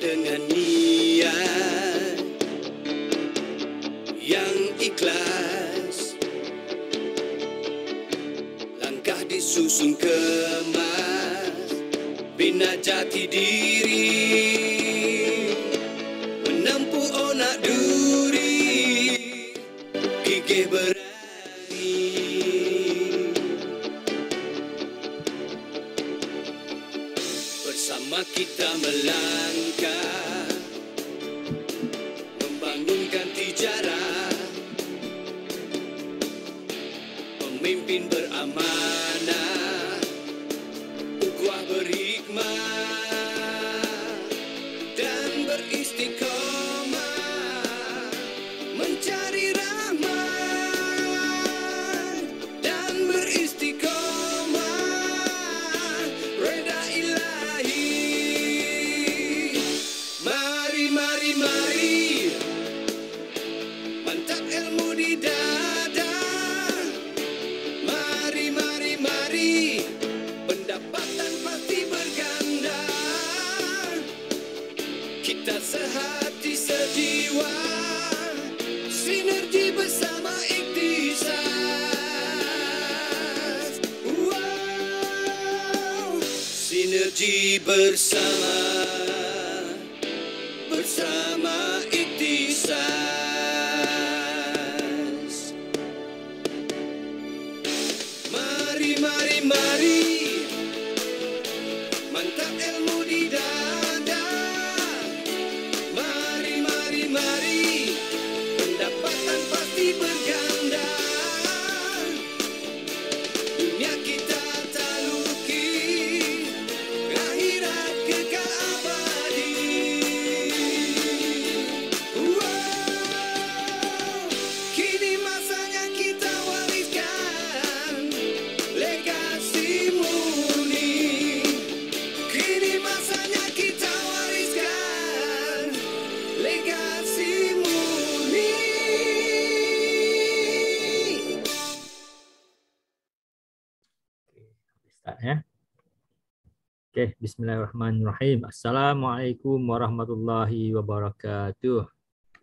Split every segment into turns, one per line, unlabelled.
Flüchtlingen nie.
Okay, bismillahirrahmanirrahim. Assalamualaikum warahmatullahi wabarakatuh.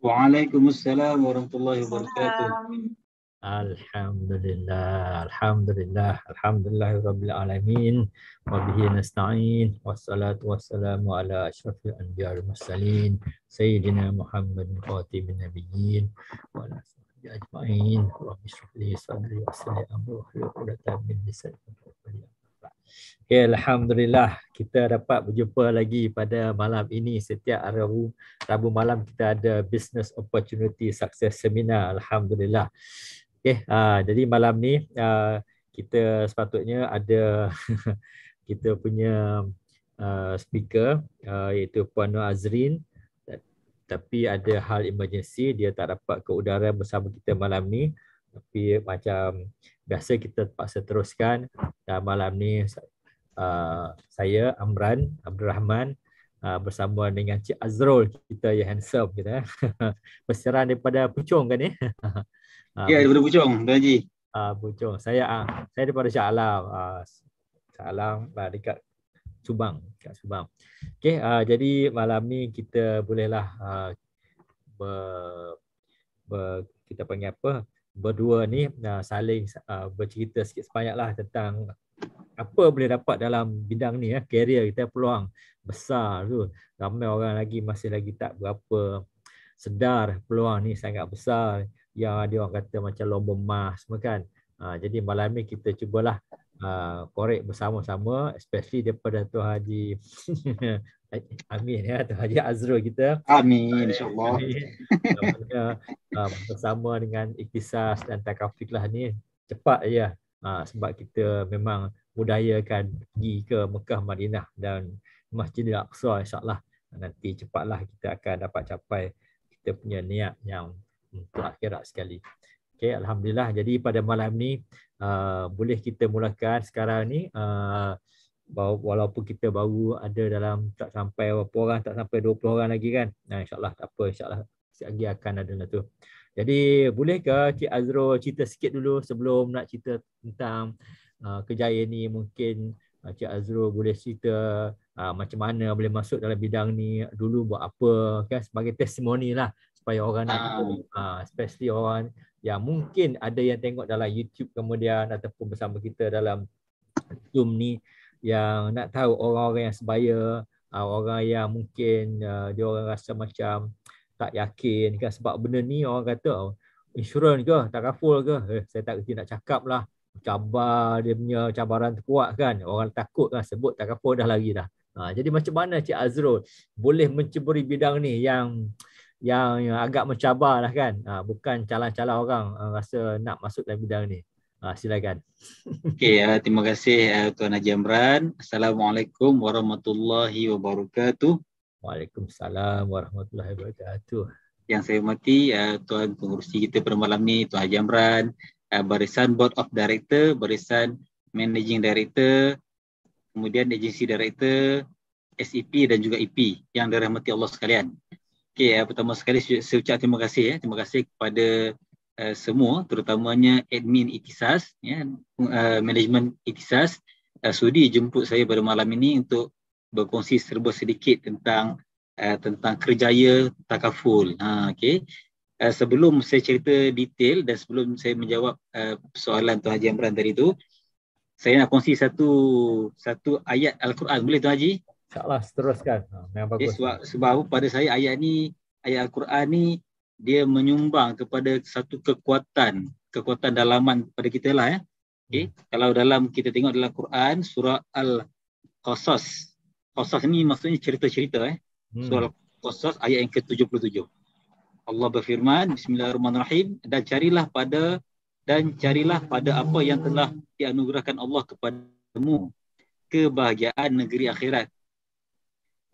Waalaikumsalam warahmatullahi wabarakatuh.
Alhamdulillah, alhamdulillah, alhamdulillah rabbil alamin. Wa nasta'in. Wassalatu wassalamu ala asyrafil anbiya wal mursalin, sayyidina Muhammad khatimin nabiyyin wa ala sahbihi ajma'in. Rabbi shrah li sadri wa yassir li amri wa hlul 'uqdatan min lisani yafqahu qawli. Okay, Alhamdulillah kita dapat berjumpa lagi pada malam ini setiap Rabu, Rabu malam kita ada Business Opportunity Success Seminar Alhamdulillah okay, uh, jadi malam ni uh, kita sepatutnya ada kita punya uh, speaker uh, iaitu Puan Nur Azrin tapi ada hal emergency dia tak dapat ke udara bersama kita malam ni tapi macam biasa kita terpaksa teruskan dan malam ni uh, saya Amran Abdul Rahman uh, bersama dengan Cik Azrul kita yang handsome kita eh. berserang daripada Pucung kan ni? Eh? ya yeah, daripada Pucung Haji. Ah uh, Pucung. Saya uh, saya daripada Shah Alam. Uh, Shah Alam uh, dekat Subang, dekat Subang. Okey, uh, jadi malam ni kita bolehlah uh, ber, ber, kita panggil apa? berdua ni uh, saling uh, bercerita sikit sebanyaklah tentang apa boleh dapat dalam bidang ni ya career kita peluang besar tu ramai orang lagi masih lagi tak berapa sedar peluang ni sangat besar yang dia orang kata macam lomba emas semua kan uh, jadi malam ni kita cubalah uh, korek bersama-sama especially daripada Tuan Haji Eh, amin ya Tuan Haji Azrul kita. Amin eh, insyaAllah. Uh, bersama dengan Iktisas dan Takafik lah ni cepat ya uh, sebab kita memang budayakan pergi ke Mekah Madinah dan Masjidil Aqsa insyaAllah nanti cepatlah kita akan dapat capai kita punya niat yang untuk akhirat sekali. Okay, Alhamdulillah jadi pada malam ni uh, boleh kita mulakan sekarang ni uh, walaupun kita baru ada dalam tak sampai berapa orang, tak sampai 20 orang lagi kan. Nah, InsyaAllah tak apa, insyaAllah lagi akan ada lah tu. Jadi bolehkah Cik Azro cerita sikit dulu sebelum nak cerita tentang uh, kejayaan ni mungkin uh, Cik Azro boleh cerita uh, macam mana boleh masuk dalam bidang ni dulu buat apa kan sebagai testimoni lah supaya orang nak uh. uh, especially orang yang mungkin ada yang tengok dalam YouTube kemudian ataupun bersama kita dalam Zoom ni yang nak tahu orang-orang yang sebaya ah, orang yang mungkin ah, dia orang rasa macam tak yakin kan sebab benda ni orang kata oh, insurans ke takaful ke eh, saya tak kerti nak cakap lah cabar dia punya cabaran tu kuat kan orang takut kan sebut tak takaful dah lagi dah ha, jadi macam mana Cik Azrul boleh menceburi bidang ni yang yang, agak mencabar lah kan ha, bukan calon-calon orang ah, rasa nak masuk dalam bidang ni Ah silakan.
Okey, uh, terima kasih uh, Tuan Haji Amran. Assalamualaikum warahmatullahi wabarakatuh. Waalaikumsalam warahmatullahi wabarakatuh. Yang saya hormati uh, Tuan Pengurusi kita pada malam ni Tuan Haji Amran, uh, Barisan Board of Director, Barisan Managing Director, kemudian Agency Director, SEP dan juga EP yang dirahmati Allah sekalian. Okey, uh, pertama sekali saya ucap terima kasih ya. Terima kasih kepada uh, semua terutamanya admin ITISAS ya uh, management ITISAS uh, sudi jemput saya pada malam ini untuk berkongsi serba sedikit tentang uh, tentang kerjaya takaful ha okey uh, sebelum saya cerita detail dan sebelum saya menjawab uh, soalan Tuan Haji Amran tadi tu saya nak kongsi satu satu ayat al-Quran boleh Tuan Haji InsyaAllah, seteruskan. Ha, memang bagus. Okay, sebab, sebab pada saya ayat ni, ayat Al-Quran ni dia menyumbang kepada satu kekuatan kekuatan dalaman pada kita lah ya. Okay. Hmm. Kalau dalam kita tengok dalam Quran surah Al Qasas. Qasas ni maksudnya cerita-cerita eh. Hmm. Surah Al Qasas ayat yang ke-77. Allah berfirman bismillahirrahmanirrahim dan carilah pada dan carilah pada apa yang telah dianugerahkan Allah kepadamu kebahagiaan negeri akhirat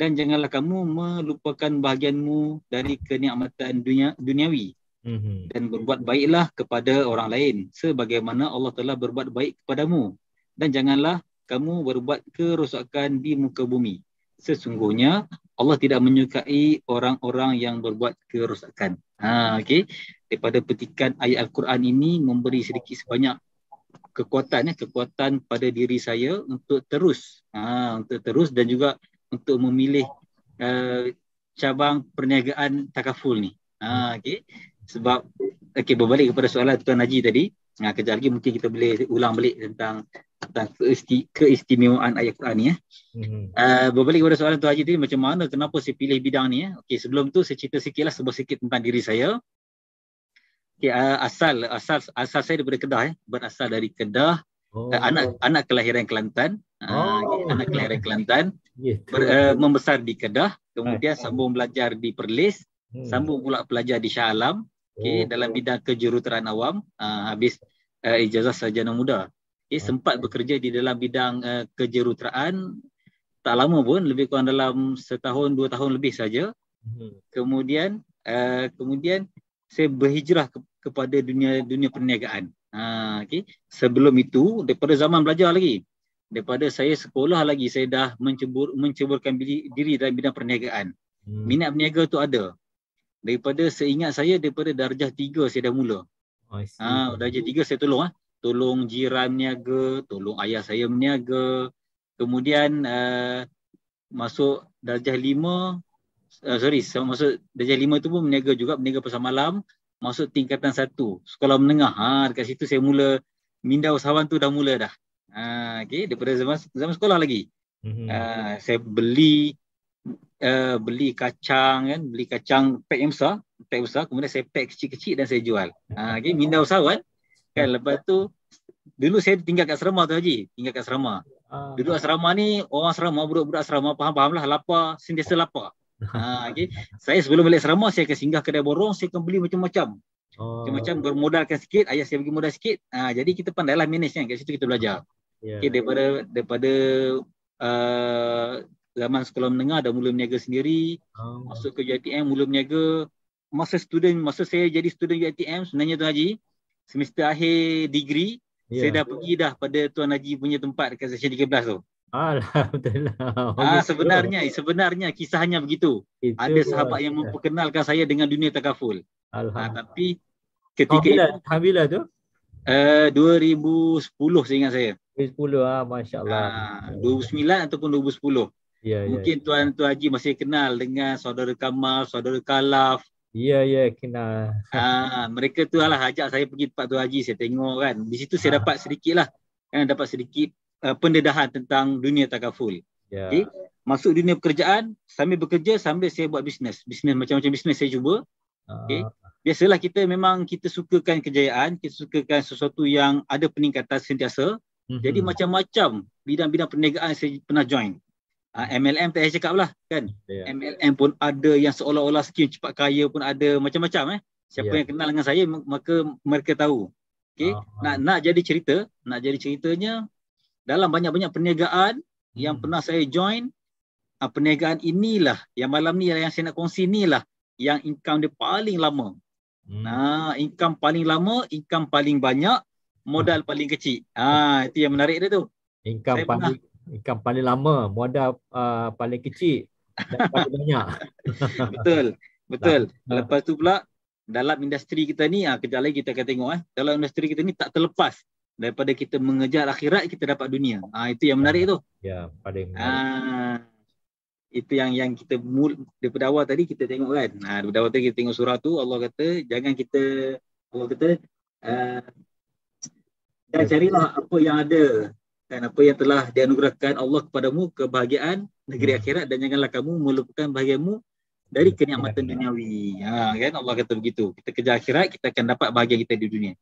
dan janganlah kamu melupakan bahagianmu dari kenikmatan dunia duniawi mhm. dan berbuat baiklah kepada orang lain sebagaimana Allah telah berbuat baik kepadamu dan janganlah kamu berbuat kerosakan di muka bumi sesungguhnya Allah tidak menyukai orang-orang yang berbuat kerosakan ha okey daripada petikan ayat al-Quran ini memberi sedikit sebanyak kekuatan ya kekuatan pada diri saya untuk terus ha untuk terus dan juga untuk memilih uh, cabang perniagaan takaful ni. Ha, ah, hmm. okay. Sebab, okey berbalik kepada soalan Tuan Haji tadi, ha, kejap lagi mungkin kita boleh ulang balik tentang tentang keisti, keistimewaan ayat Quran ni. Ya. Mm-hmm. Uh, berbalik kepada soalan Tuan Haji tadi, macam mana, kenapa saya pilih bidang ni? Ya? Okey, sebelum tu, saya cerita sikit lah, sebuah sikit tentang diri saya. Okey, uh, asal, asal asal saya daripada Kedah. Ya. Berasal dari Kedah.
Oh. Uh, anak
anak kelahiran Kelantan. Oh anak kelahiran Kelantan ya, ber, uh, membesar di Kedah kemudian ah. sambung belajar di Perlis hmm. sambung pula belajar di Shah Alam okey oh. dalam bidang kejuruteraan awam uh, habis uh, ijazah sarjana muda okay. Ah. sempat bekerja di dalam bidang uh, kejuruteraan tak lama pun lebih kurang dalam setahun dua tahun lebih saja hmm. kemudian uh, kemudian saya berhijrah ke, kepada dunia dunia perniagaan. Ha, okay. Sebelum itu, daripada zaman belajar lagi, daripada saya sekolah lagi saya dah mencubur, mencuburkan diri dalam bidang perniagaan. Hmm. Minat berniaga tu ada. Daripada seingat saya daripada darjah tiga saya dah mula.
Oh, ah,
ha, darjah tiga saya tolong Ha. Tolong jiran berniaga, tolong ayah saya berniaga. Kemudian uh, masuk darjah lima, uh, sorry, masuk darjah lima tu pun berniaga juga, berniaga pasal malam, masuk tingkatan satu, sekolah menengah. Ha, dekat situ saya mula minda usahawan tu dah mula dah. Ha, okay, daripada zaman zaman sekolah lagi. Mm-hmm. Uh, saya beli uh, beli kacang kan, beli kacang pek yang besar, pek besar, kemudian saya pek kecil-kecil dan saya jual. Uh, okay, minda usahawan. Kan lepas tu dulu saya tinggal kat serama tu Haji, tinggal kat serama. Ah. Duduk asrama ni orang asrama budak-budak asrama faham-faham lah lapar sentiasa lapar. Ha, okay. Saya sebelum balik asrama saya akan singgah kedai borong saya akan beli macam-macam. Oh. Macam-macam bermodalkan sikit ayah saya bagi modal sikit. Ha, jadi kita pandailah manage kan kat situ kita belajar yeah. okay, daripada daripada uh, zaman sekolah menengah dah mula berniaga sendiri oh. masuk ke UiTM mula berniaga masa student masa saya jadi student UiTM sebenarnya tuan Haji semester akhir degree yeah. saya dah pergi dah pada tuan Haji punya tempat dekat section 13 tu
alhamdulillah ah sebenarnya
sebenarnya kisahnya begitu Itu ada sahabat bahasa. yang memperkenalkan saya dengan dunia takaful ah, alhamdulillah ah, tapi ketika bila tu eh, Uh, 2010 saya ingat saya 2010 2010 ah masya-Allah. Ah 2009 ataupun 2010. Ya, ya Mungkin ya. tuan tuan Haji masih kenal dengan saudara Kamal, saudara Kalaf.
Ya ya kenal.
Ah mereka tu lah ajak saya pergi tempat tuan Haji saya tengok kan. Di situ saya ah. dapat sedikit lah kan dapat sedikit uh, pendedahan tentang dunia takaful. Ya. Okay? Masuk dunia pekerjaan sambil bekerja sambil saya buat bisnes. Bisnes macam-macam bisnes saya cuba. Ah. Okay. Biasalah kita memang kita sukakan kejayaan, kita sukakan sesuatu yang ada peningkatan sentiasa. Jadi macam-macam bidang-bidang perniagaan saya pernah join. Uh, ah, MLM tak saya cakap lah kan. Yeah. MLM pun ada yang seolah-olah skim cepat kaya pun ada macam-macam eh. Siapa yeah. yang kenal dengan saya maka mereka tahu. Okay. Uh-huh. Ah, ah. Nak, nak jadi cerita, nak jadi ceritanya dalam banyak-banyak perniagaan hmm. yang pernah saya join uh, perniagaan inilah yang malam ni lah, yang saya nak kongsi inilah yang income dia paling lama. Hmm. Nah, income paling lama, income paling banyak modal paling kecil. Ha itu yang menarik dia tu. Income saya
paling pernah. income paling lama, modal uh, paling kecil dan paling banyak.
betul. Betul. Nah. Lepas tu pula dalam industri kita ni ah kejap lagi kita akan tengok eh. Dalam industri kita ni tak terlepas daripada kita mengejar akhirat kita dapat dunia. Ah itu yang menarik ya. tu. Ya, paling ah, menarik. Ha, itu yang yang kita mul, daripada awal tadi kita tengok kan. Ha, daripada awal tadi kita tengok surah tu Allah kata jangan kita Allah kata ah, dan ya, carilah apa yang ada dan apa yang telah dianugerahkan Allah kepadamu kebahagiaan negeri hmm. akhirat dan janganlah kamu melupakan bahagiamu dari hmm, kenikmatan duniawi. Ha kan Allah kata begitu. Kita kerja akhirat kita akan dapat bahagia kita di dunia.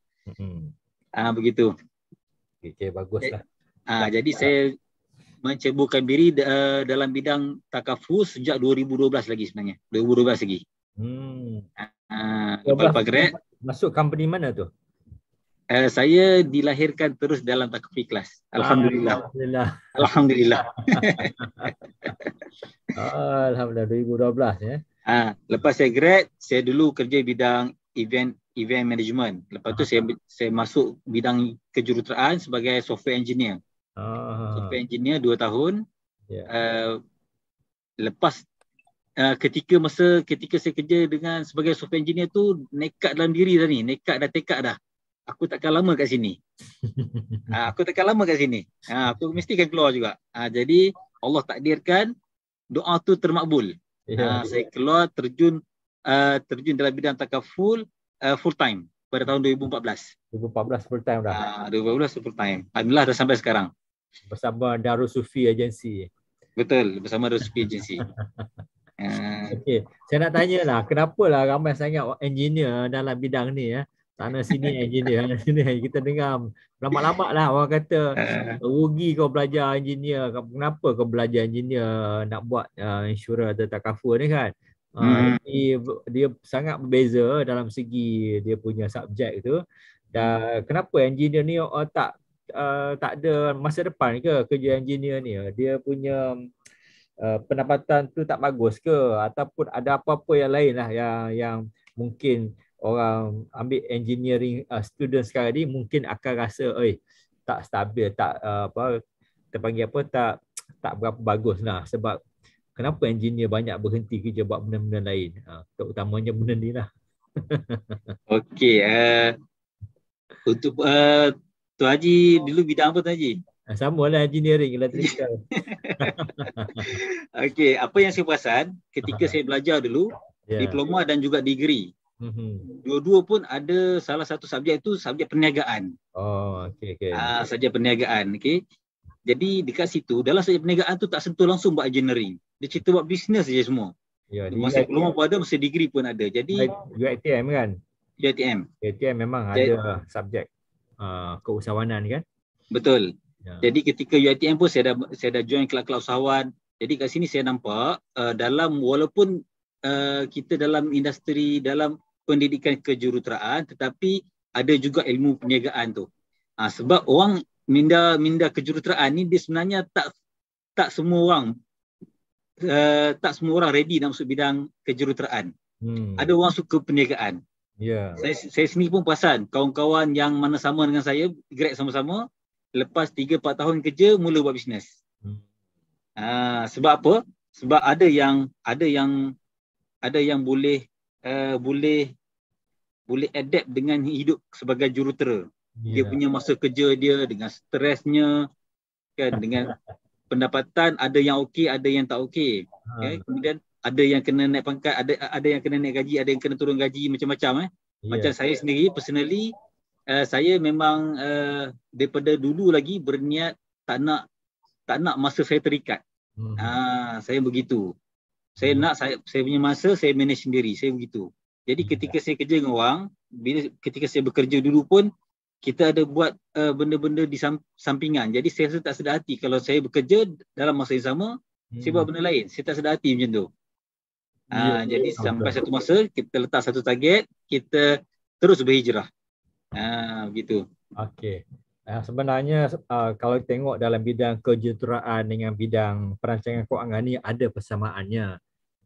Ah ha, begitu. Okey okay, baguslah. Eh, ah ha, jadi saya mencebukan diri uh, dalam bidang takafus sejak 2012 lagi sebenarnya. 2012 lagi.
Hmm. Ah ha, apa ha, grad? Masuk company mana tu?
Eh, saya dilahirkan terus dalam takaf ikhlas. Alhamdulillah. Alhamdulillah.
Alhamdulillah 2012 ya.
Ha, lepas saya grad, saya dulu kerja bidang event event management. Lepas tu saya saya masuk bidang kejuruteraan sebagai software engineer.
Ah. Software
engineer 2 tahun. Yeah. Ya. Uh, lepas Uh, ketika masa ketika saya kerja dengan sebagai software engineer tu nekat dalam diri dah ni nekat dah tekad dah aku takkan lama kat sini. Ha, aku takkan lama kat sini. Ha, aku mesti akan keluar juga. Ha, jadi Allah takdirkan doa tu termakbul. Ha, saya keluar terjun uh, terjun dalam bidang takaful uh, full time pada tahun 2014.
2014 full time dah. Ha,
2014 full time. Alhamdulillah dah sampai sekarang. Bersama Darul Sufi agensi. Betul, bersama Darul Sufi agensi.
Okay, saya nak tanyalah kenapa lah ramai sangat engineer dalam bidang ni eh. Ya? Tak nak sini engineer, tak nak sini. Kita dengar lama-lama lah orang kata ah. rugi kau belajar engineer. Kenapa kau belajar engineer nak buat uh, insurans atau tak cover ni kan? Uh, hmm. dia, dia sangat berbeza dalam segi dia punya subjek tu. Dan kenapa engineer ni uh, tak uh, tak ada masa depan ke kerja engineer ni? Dia punya uh, pendapatan tu tak bagus ke? Ataupun ada apa-apa yang lain lah yang, yang mungkin orang ambil engineering uh, student sekarang ni mungkin akan rasa eh tak stabil tak uh, apa terpanggil apa tak tak berapa bagus lah sebab kenapa engineer banyak berhenti kerja buat benda-benda lain ha, uh, terutamanya benda ni lah
Okey uh, untuk uh, Tuan Haji dulu bidang apa Tuan Haji? Uh, ah, sama engineering
electrical lah,
Okey apa yang saya perasan ketika saya belajar dulu yeah. diploma dan juga degree
Mm-hmm.
Dua-dua pun ada salah satu subjek itu subjek perniagaan.
Oh, okey okey.
Ah, uh, subjek perniagaan, okay. Jadi dekat situ dalam subjek perniagaan tu tak sentuh langsung buat engineering. Dia cerita buat bisnes saja semua.
Ya, Masih belum
pun ada masih degree pun ada. Jadi UiTM kan? UiTM.
UiTM memang J- ada subjek
uh, keusahawanan kan? Betul. Ya. Jadi ketika UiTM pun saya dah saya dah join kelas-kelas usahawan. Jadi kat sini saya nampak uh, dalam walaupun Uh, kita dalam industri dalam pendidikan kejuruteraan tetapi ada juga ilmu perniagaan tu. Ha, sebab orang minda-minda kejuruteraan ni dia sebenarnya tak tak semua orang uh, tak semua orang ready dalam masuk bidang kejuruteraan. Hmm. Ada orang suka perniagaan. Ya. Yeah. Saya saya sendiri pun perasan kawan-kawan yang mana sama dengan saya grad sama-sama lepas 3 4 tahun kerja mula buat bisnes. Hmm. Ha, sebab apa? Sebab ada yang ada yang ada yang boleh uh, boleh boleh adapt dengan hidup sebagai jurutera. Yeah. Dia ya. punya masa kerja dia dengan stresnya kan dengan pendapatan ada yang okey ada yang tak okey. Okay? Ha. Eh, kemudian ada yang kena naik pangkat, ada ada yang kena naik gaji, ada yang kena turun gaji macam-macam eh. Yeah. Macam saya sendiri personally uh, saya memang uh, daripada dulu lagi berniat tak nak tak nak masa saya terikat. Hmm. Uh, saya begitu saya nak saya, saya punya masa saya manage sendiri saya begitu jadi ketika hmm. saya kerja dengan orang bila ketika saya bekerja dulu pun kita ada buat uh, benda-benda di sampingan jadi saya rasa tak sedar hati kalau saya bekerja dalam masa yang sama hmm. saya buat hmm. benda lain saya tak sedar hati macam tu ha, ya, ah, jadi ya, sampai ya. satu masa kita letak satu target kita terus berhijrah ha, begitu
okey Ah, sebenarnya uh, kalau tengok dalam bidang kejuruteraan dengan bidang perancangan kewangan ni ada persamaannya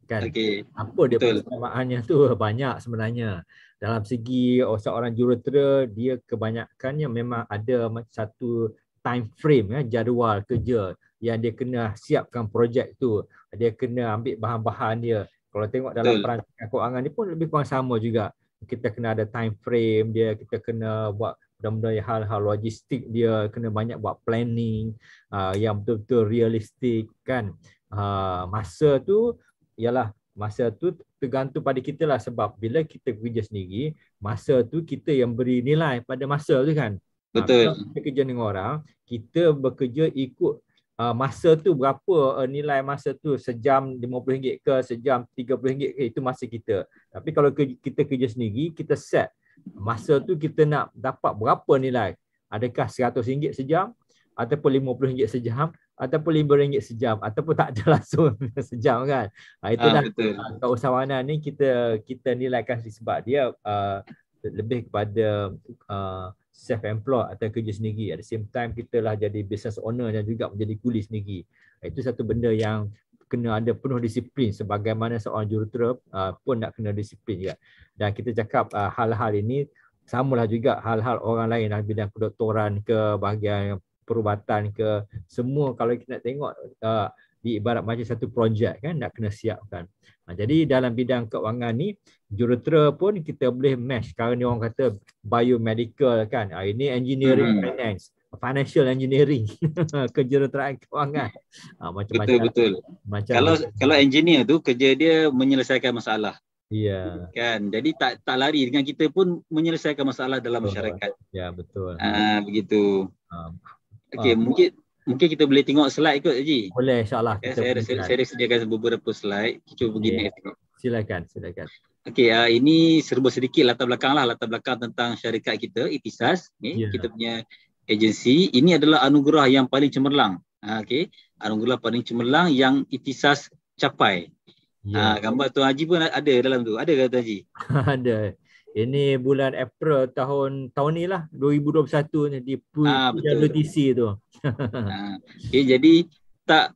kan okay. apa dia Betul. persamaannya tu banyak sebenarnya dalam segi oh, seorang jurutera dia kebanyakannya memang ada satu time frame ya jadual kerja yang dia kena siapkan projek tu dia kena ambil bahan-bahan dia kalau tengok dalam Betul. perancangan kewangan ni pun lebih kurang sama juga kita kena ada time frame dia kita kena buat mudah-mudahan hal-hal logistik dia kena banyak buat planning uh, yang betul-betul realistik kan uh, masa tu ialah masa tu tergantung pada kita lah sebab bila kita kerja sendiri masa tu kita yang beri nilai pada masa tu kan ah, betul uh, kita kerja dengan orang kita bekerja ikut Uh, masa tu berapa uh, nilai masa tu sejam RM50 ke sejam RM30 ke itu masa kita tapi kalau ke, kita kerja sendiri kita set masa tu kita nak dapat berapa nilai adakah RM100 sejam ataupun RM50 sejam ataupun RM5 sejam ataupun tak ada langsung sejam kan ha, ah, itulah ha, ah, usahawanan ni kita kita nilaikan sebab dia uh, lebih kepada uh, self employed atau kerja sendiri at the same time kita lah jadi business owner dan juga menjadi kuli sendiri itu satu benda yang kena ada penuh disiplin sebagaimana seorang jurutera uh, ah, pun nak kena disiplin juga. Dan kita cakap uh, hal-hal ini samalah juga hal-hal orang lain dalam bidang kedoktoran ke bahagian perubatan ke semua kalau kita nak tengok uh, di ibarat macam satu projek kan nak kena siapkan. Nah, jadi dalam bidang keuangan ni jurutera pun kita boleh match ni orang kata biomedical kan. Ah, ini engineering hmm. finance financial engineering kejuruteraan kewangan
ha, ah, macam macam lah. betul macam kalau macam. kalau engineer tu kerja dia menyelesaikan masalah
ya
kan jadi tak tak lari dengan kita pun menyelesaikan masalah dalam betul. masyarakat ya betul ha, begitu ha. okey ha. mungkin mungkin kita boleh tengok slide ikut Haji boleh insyaallah ya, saya saya, saya sediakan beberapa slide cuba begini yeah. Ya. tengok
silakan silakan
Okey, uh, ini serba sedikit latar belakang lah, latar belakang tentang syarikat kita, Itisas. Ni, yeah. Kita punya agensi ini adalah anugerah yang paling cemerlang ha, okay? anugerah paling cemerlang yang itisas capai ha, ya. ha, gambar tuan haji pun ada dalam tu ada ke tuan haji
ada ini bulan April tahun tahun ni lah 2021 ni di Pulau ah, TC tu. ha.
Okay, jadi tak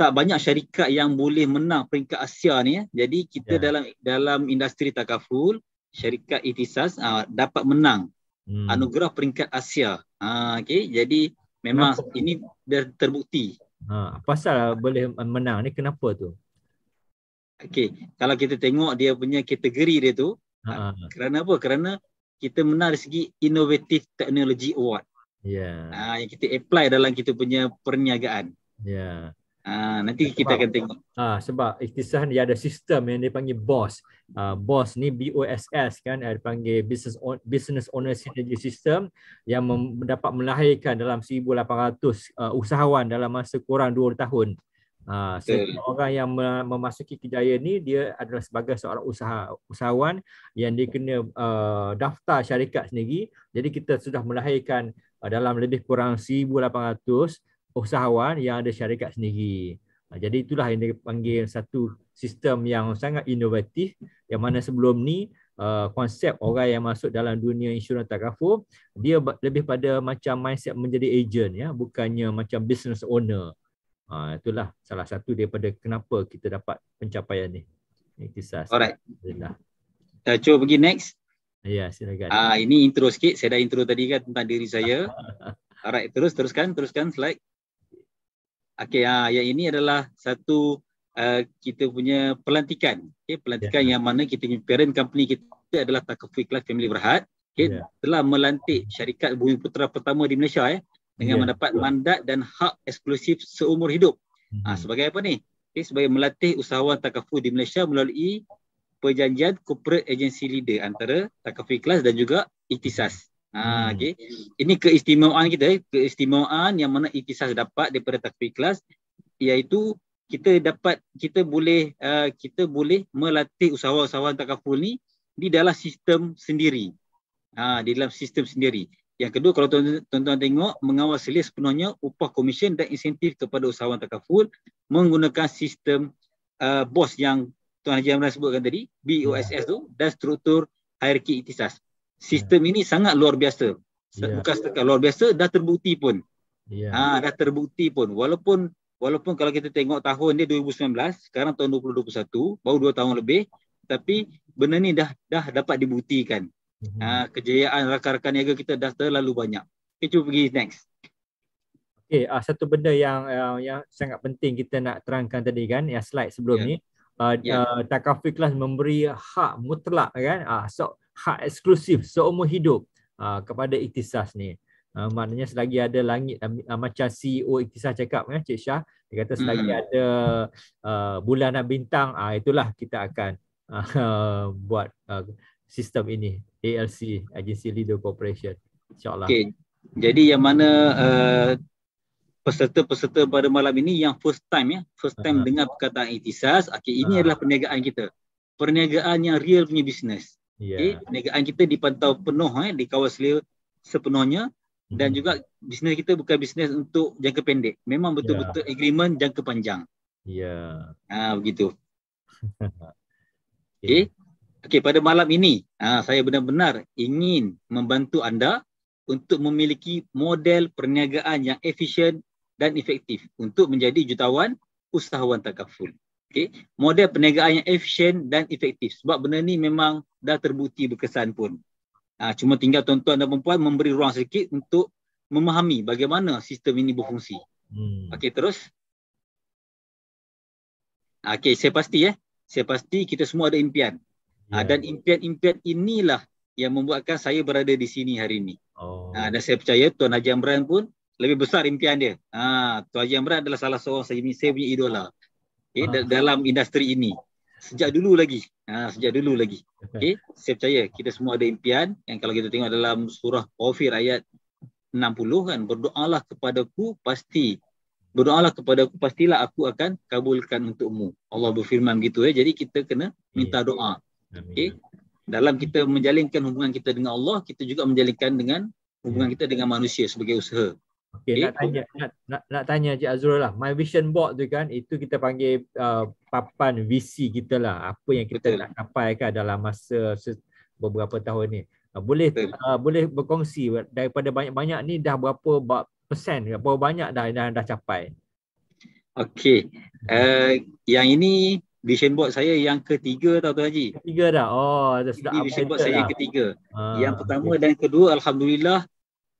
tak banyak syarikat yang boleh menang peringkat Asia ni. Ya. Jadi kita ya. dalam dalam industri takaful syarikat Itisas uh, dapat menang hmm. anugerah peringkat Asia. Ha okey jadi memang kenapa? ini dah terbukti.
Ha pasal boleh menang ni kenapa tu?
Okay, kalau kita tengok dia punya kategori dia tu ha. kerana apa? Kerana kita menang dari segi innovative technology award. Yeah. Ha, yang kita apply dalam kita punya perniagaan.
Ya. Yeah. Ha, nanti sebab, kita akan tengok.
Ha, sebab iktisah ni ada sistem yang
dipanggil BOSS Ah, BOSS ni BOSS kan ada eh, panggil Business o- Business Owner Synergy System yang mem- dapat melahirkan dalam 1800 uh, ah, usahawan dalam masa kurang 2 tahun. Uh, so okay. orang yang memasuki kejayaan ni dia adalah sebagai seorang usaha usahawan yang dia kena uh, daftar syarikat sendiri. Jadi kita sudah melahirkan uh, dalam lebih kurang 1800 usahawan yang ada syarikat sendiri. Uh, jadi itulah yang dipanggil satu sistem yang sangat inovatif yang mana sebelum ni uh, konsep orang yang masuk dalam dunia insurans takaful dia lebih pada macam mindset menjadi agent ya bukannya macam business owner uh, itulah salah satu daripada kenapa kita dapat pencapaian ni ini
kisah alright uh, cuba pergi next ya silakan ah uh, ini intro sikit saya dah intro tadi kan tentang diri saya alright terus teruskan teruskan slide Okay, ha, ah, yang ini adalah satu Uh, kita punya pelantikan okay, pelantikan yeah. yang mana kita punya parent company kita adalah Takafui Kelas Family Berhad okay, yeah. telah melantik syarikat Bumi Putera pertama di Malaysia eh, dengan yeah. mendapat mandat dan hak eksklusif seumur hidup mm-hmm. ha, sebagai apa ni? Okay, sebagai melatih usahawan Takafui di Malaysia melalui perjanjian corporate agency leader antara Takafui Kelas dan juga ITISAS ha, ah, hmm. okay. ini keistimewaan kita eh, keistimewaan yang mana ITISAS dapat daripada Takafui Kelas iaitu kita dapat kita boleh uh, kita boleh melatih usahawan-usahawan takaful ni di dalam sistem sendiri. Ha, di dalam sistem sendiri. Yang kedua kalau tuan-tuan tengok mengawal selis sepenuhnya upah komisen dan insentif kepada usahawan takaful menggunakan sistem uh, BOS yang Tuan Haji Amran sebutkan tadi, BOSS yeah. tu dan struktur hierarki iktisas. Sistem yeah. ini sangat luar biasa. Yeah. Bukan setakat luar biasa, dah terbukti pun. Yeah. Ha, dah terbukti pun. Walaupun walaupun kalau kita tengok tahun dia 2019 sekarang tahun 2021 baru dua tahun lebih tapi benda ni dah dah dapat dibuktikan uh, kejayaan rakan-rakan niaga kita dah terlalu banyak okay, cuba pergi next
Okay, uh, ah, satu benda yang uh, yang sangat penting kita nak terangkan tadi kan yang slide sebelum yeah. ni uh, yeah. uh, takafi kelas memberi hak mutlak kan uh, so hak eksklusif seumur hidup uh, kepada ikhtisas ni Uh, maknanya selagi ada langit uh, macam CEO Iktisah cakap ya Cik Syah dia kata selagi hmm. ada uh, bulan dan bintang uh, itulah kita akan uh, buat uh, sistem ini ALC Agency Leader Corporation
insyaallah. Okey. Jadi yang mana uh, peserta-peserta pada malam ini yang first time ya first time uh-huh. dengar perkataan Iktisah okey ini uh-huh. adalah perniagaan kita. Perniagaan yang real punya bisnes. Yeah. Okey perniagaan kita dipantau penuh eh di kawasan sepenuhnya dan mhm. juga bisnes kita bukan bisnes untuk jangka pendek memang betul-betul yeah. agreement jangka panjang ya yeah. Ha, ah begitu ya. okey okay. okay, pada malam ini ah saya benar-benar ingin membantu anda untuk memiliki model perniagaan yang efisien dan efektif untuk menjadi jutawan usahawan takaful okey model perniagaan yang efisien dan efektif sebab benda ni memang dah terbukti berkesan pun Uh, cuma tinggal tuan-tuan dan puan memberi ruang sedikit untuk memahami bagaimana sistem ini berfungsi. Hmm. Okey, terus. Ha, okey, saya pasti ya. Eh. Saya pasti kita semua ada impian. Ha, yeah. Uh, dan impian-impian inilah yang membuatkan saya berada di sini hari ini. Oh. Uh, dan saya percaya Tuan Haji Amran pun lebih besar impian dia. Ha, Tuan Haji Amran adalah salah seorang saya, saya punya idola.
Okay, uh. Ah. dalam
industri ini sejak dulu lagi. Ha, sejak dulu lagi. Okey, saya percaya kita semua ada impian yang kalau kita tengok dalam surah Ghafir ayat 60 kan berdoalah kepadaku pasti berdoalah kepadaku pastilah aku akan kabulkan untukmu. Allah berfirman gitu ya. Jadi kita kena minta doa. Okey. Dalam kita menjalinkan hubungan kita dengan Allah, kita juga menjalinkan dengan hubungan ya. kita dengan manusia sebagai usaha. Okey, okay. nak tanya
nak nak, nak tanya Cik Azrul lah. My vision board tu kan itu kita panggil uh, papan visi kita lah apa yang kita Betul. nak capai kan dalam masa beberapa tahun ni ah, boleh uh, boleh berkongsi daripada banyak-banyak ni dah berapa persen berapa banyak dah dah, dah capai
okey uh, yang ini vision board saya yang ketiga tau tuan haji ketiga dah oh dah sudah ini vision board saya yang lah. ketiga ah, yang pertama okay. dan kedua alhamdulillah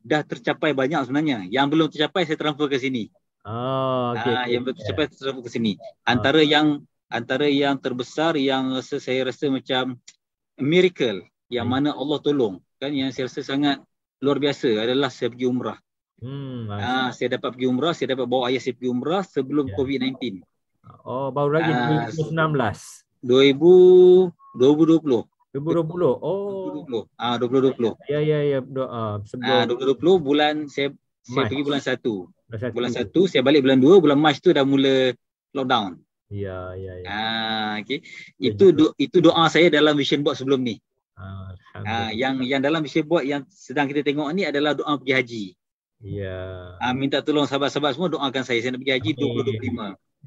dah tercapai banyak sebenarnya yang belum tercapai saya transfer ke sini Oh, okay. Ah, yang sampai yeah. terus ke sini. Ah. Antara oh. yang antara yang terbesar yang rasa saya rasa macam miracle yang hmm. mana Allah tolong kan yang saya rasa sangat luar biasa adalah saya pergi umrah.
Hmm. Ah,
saya dapat pergi umrah, saya dapat bawa ayah saya pergi umrah sebelum yeah. COVID-19.
Oh, baru lagi ah, 2016.
2020. 2020. Oh. 2020. Ah 2020. Ya ya ya. Ah sebelum ah, 2020 bulan saya March. saya pergi bulan 1. 1. bulan satu saya balik bulan dua bulan Mac tu dah mula lockdown. Ya ya ya. Ah okey. Itu do, itu doa saya dalam vision board sebelum ni. Ah, ah yang yang dalam vision board yang sedang kita tengok ni adalah doa pergi haji. Ya. Ah minta tolong sahabat-sahabat semua doakan saya saya nak pergi haji okay.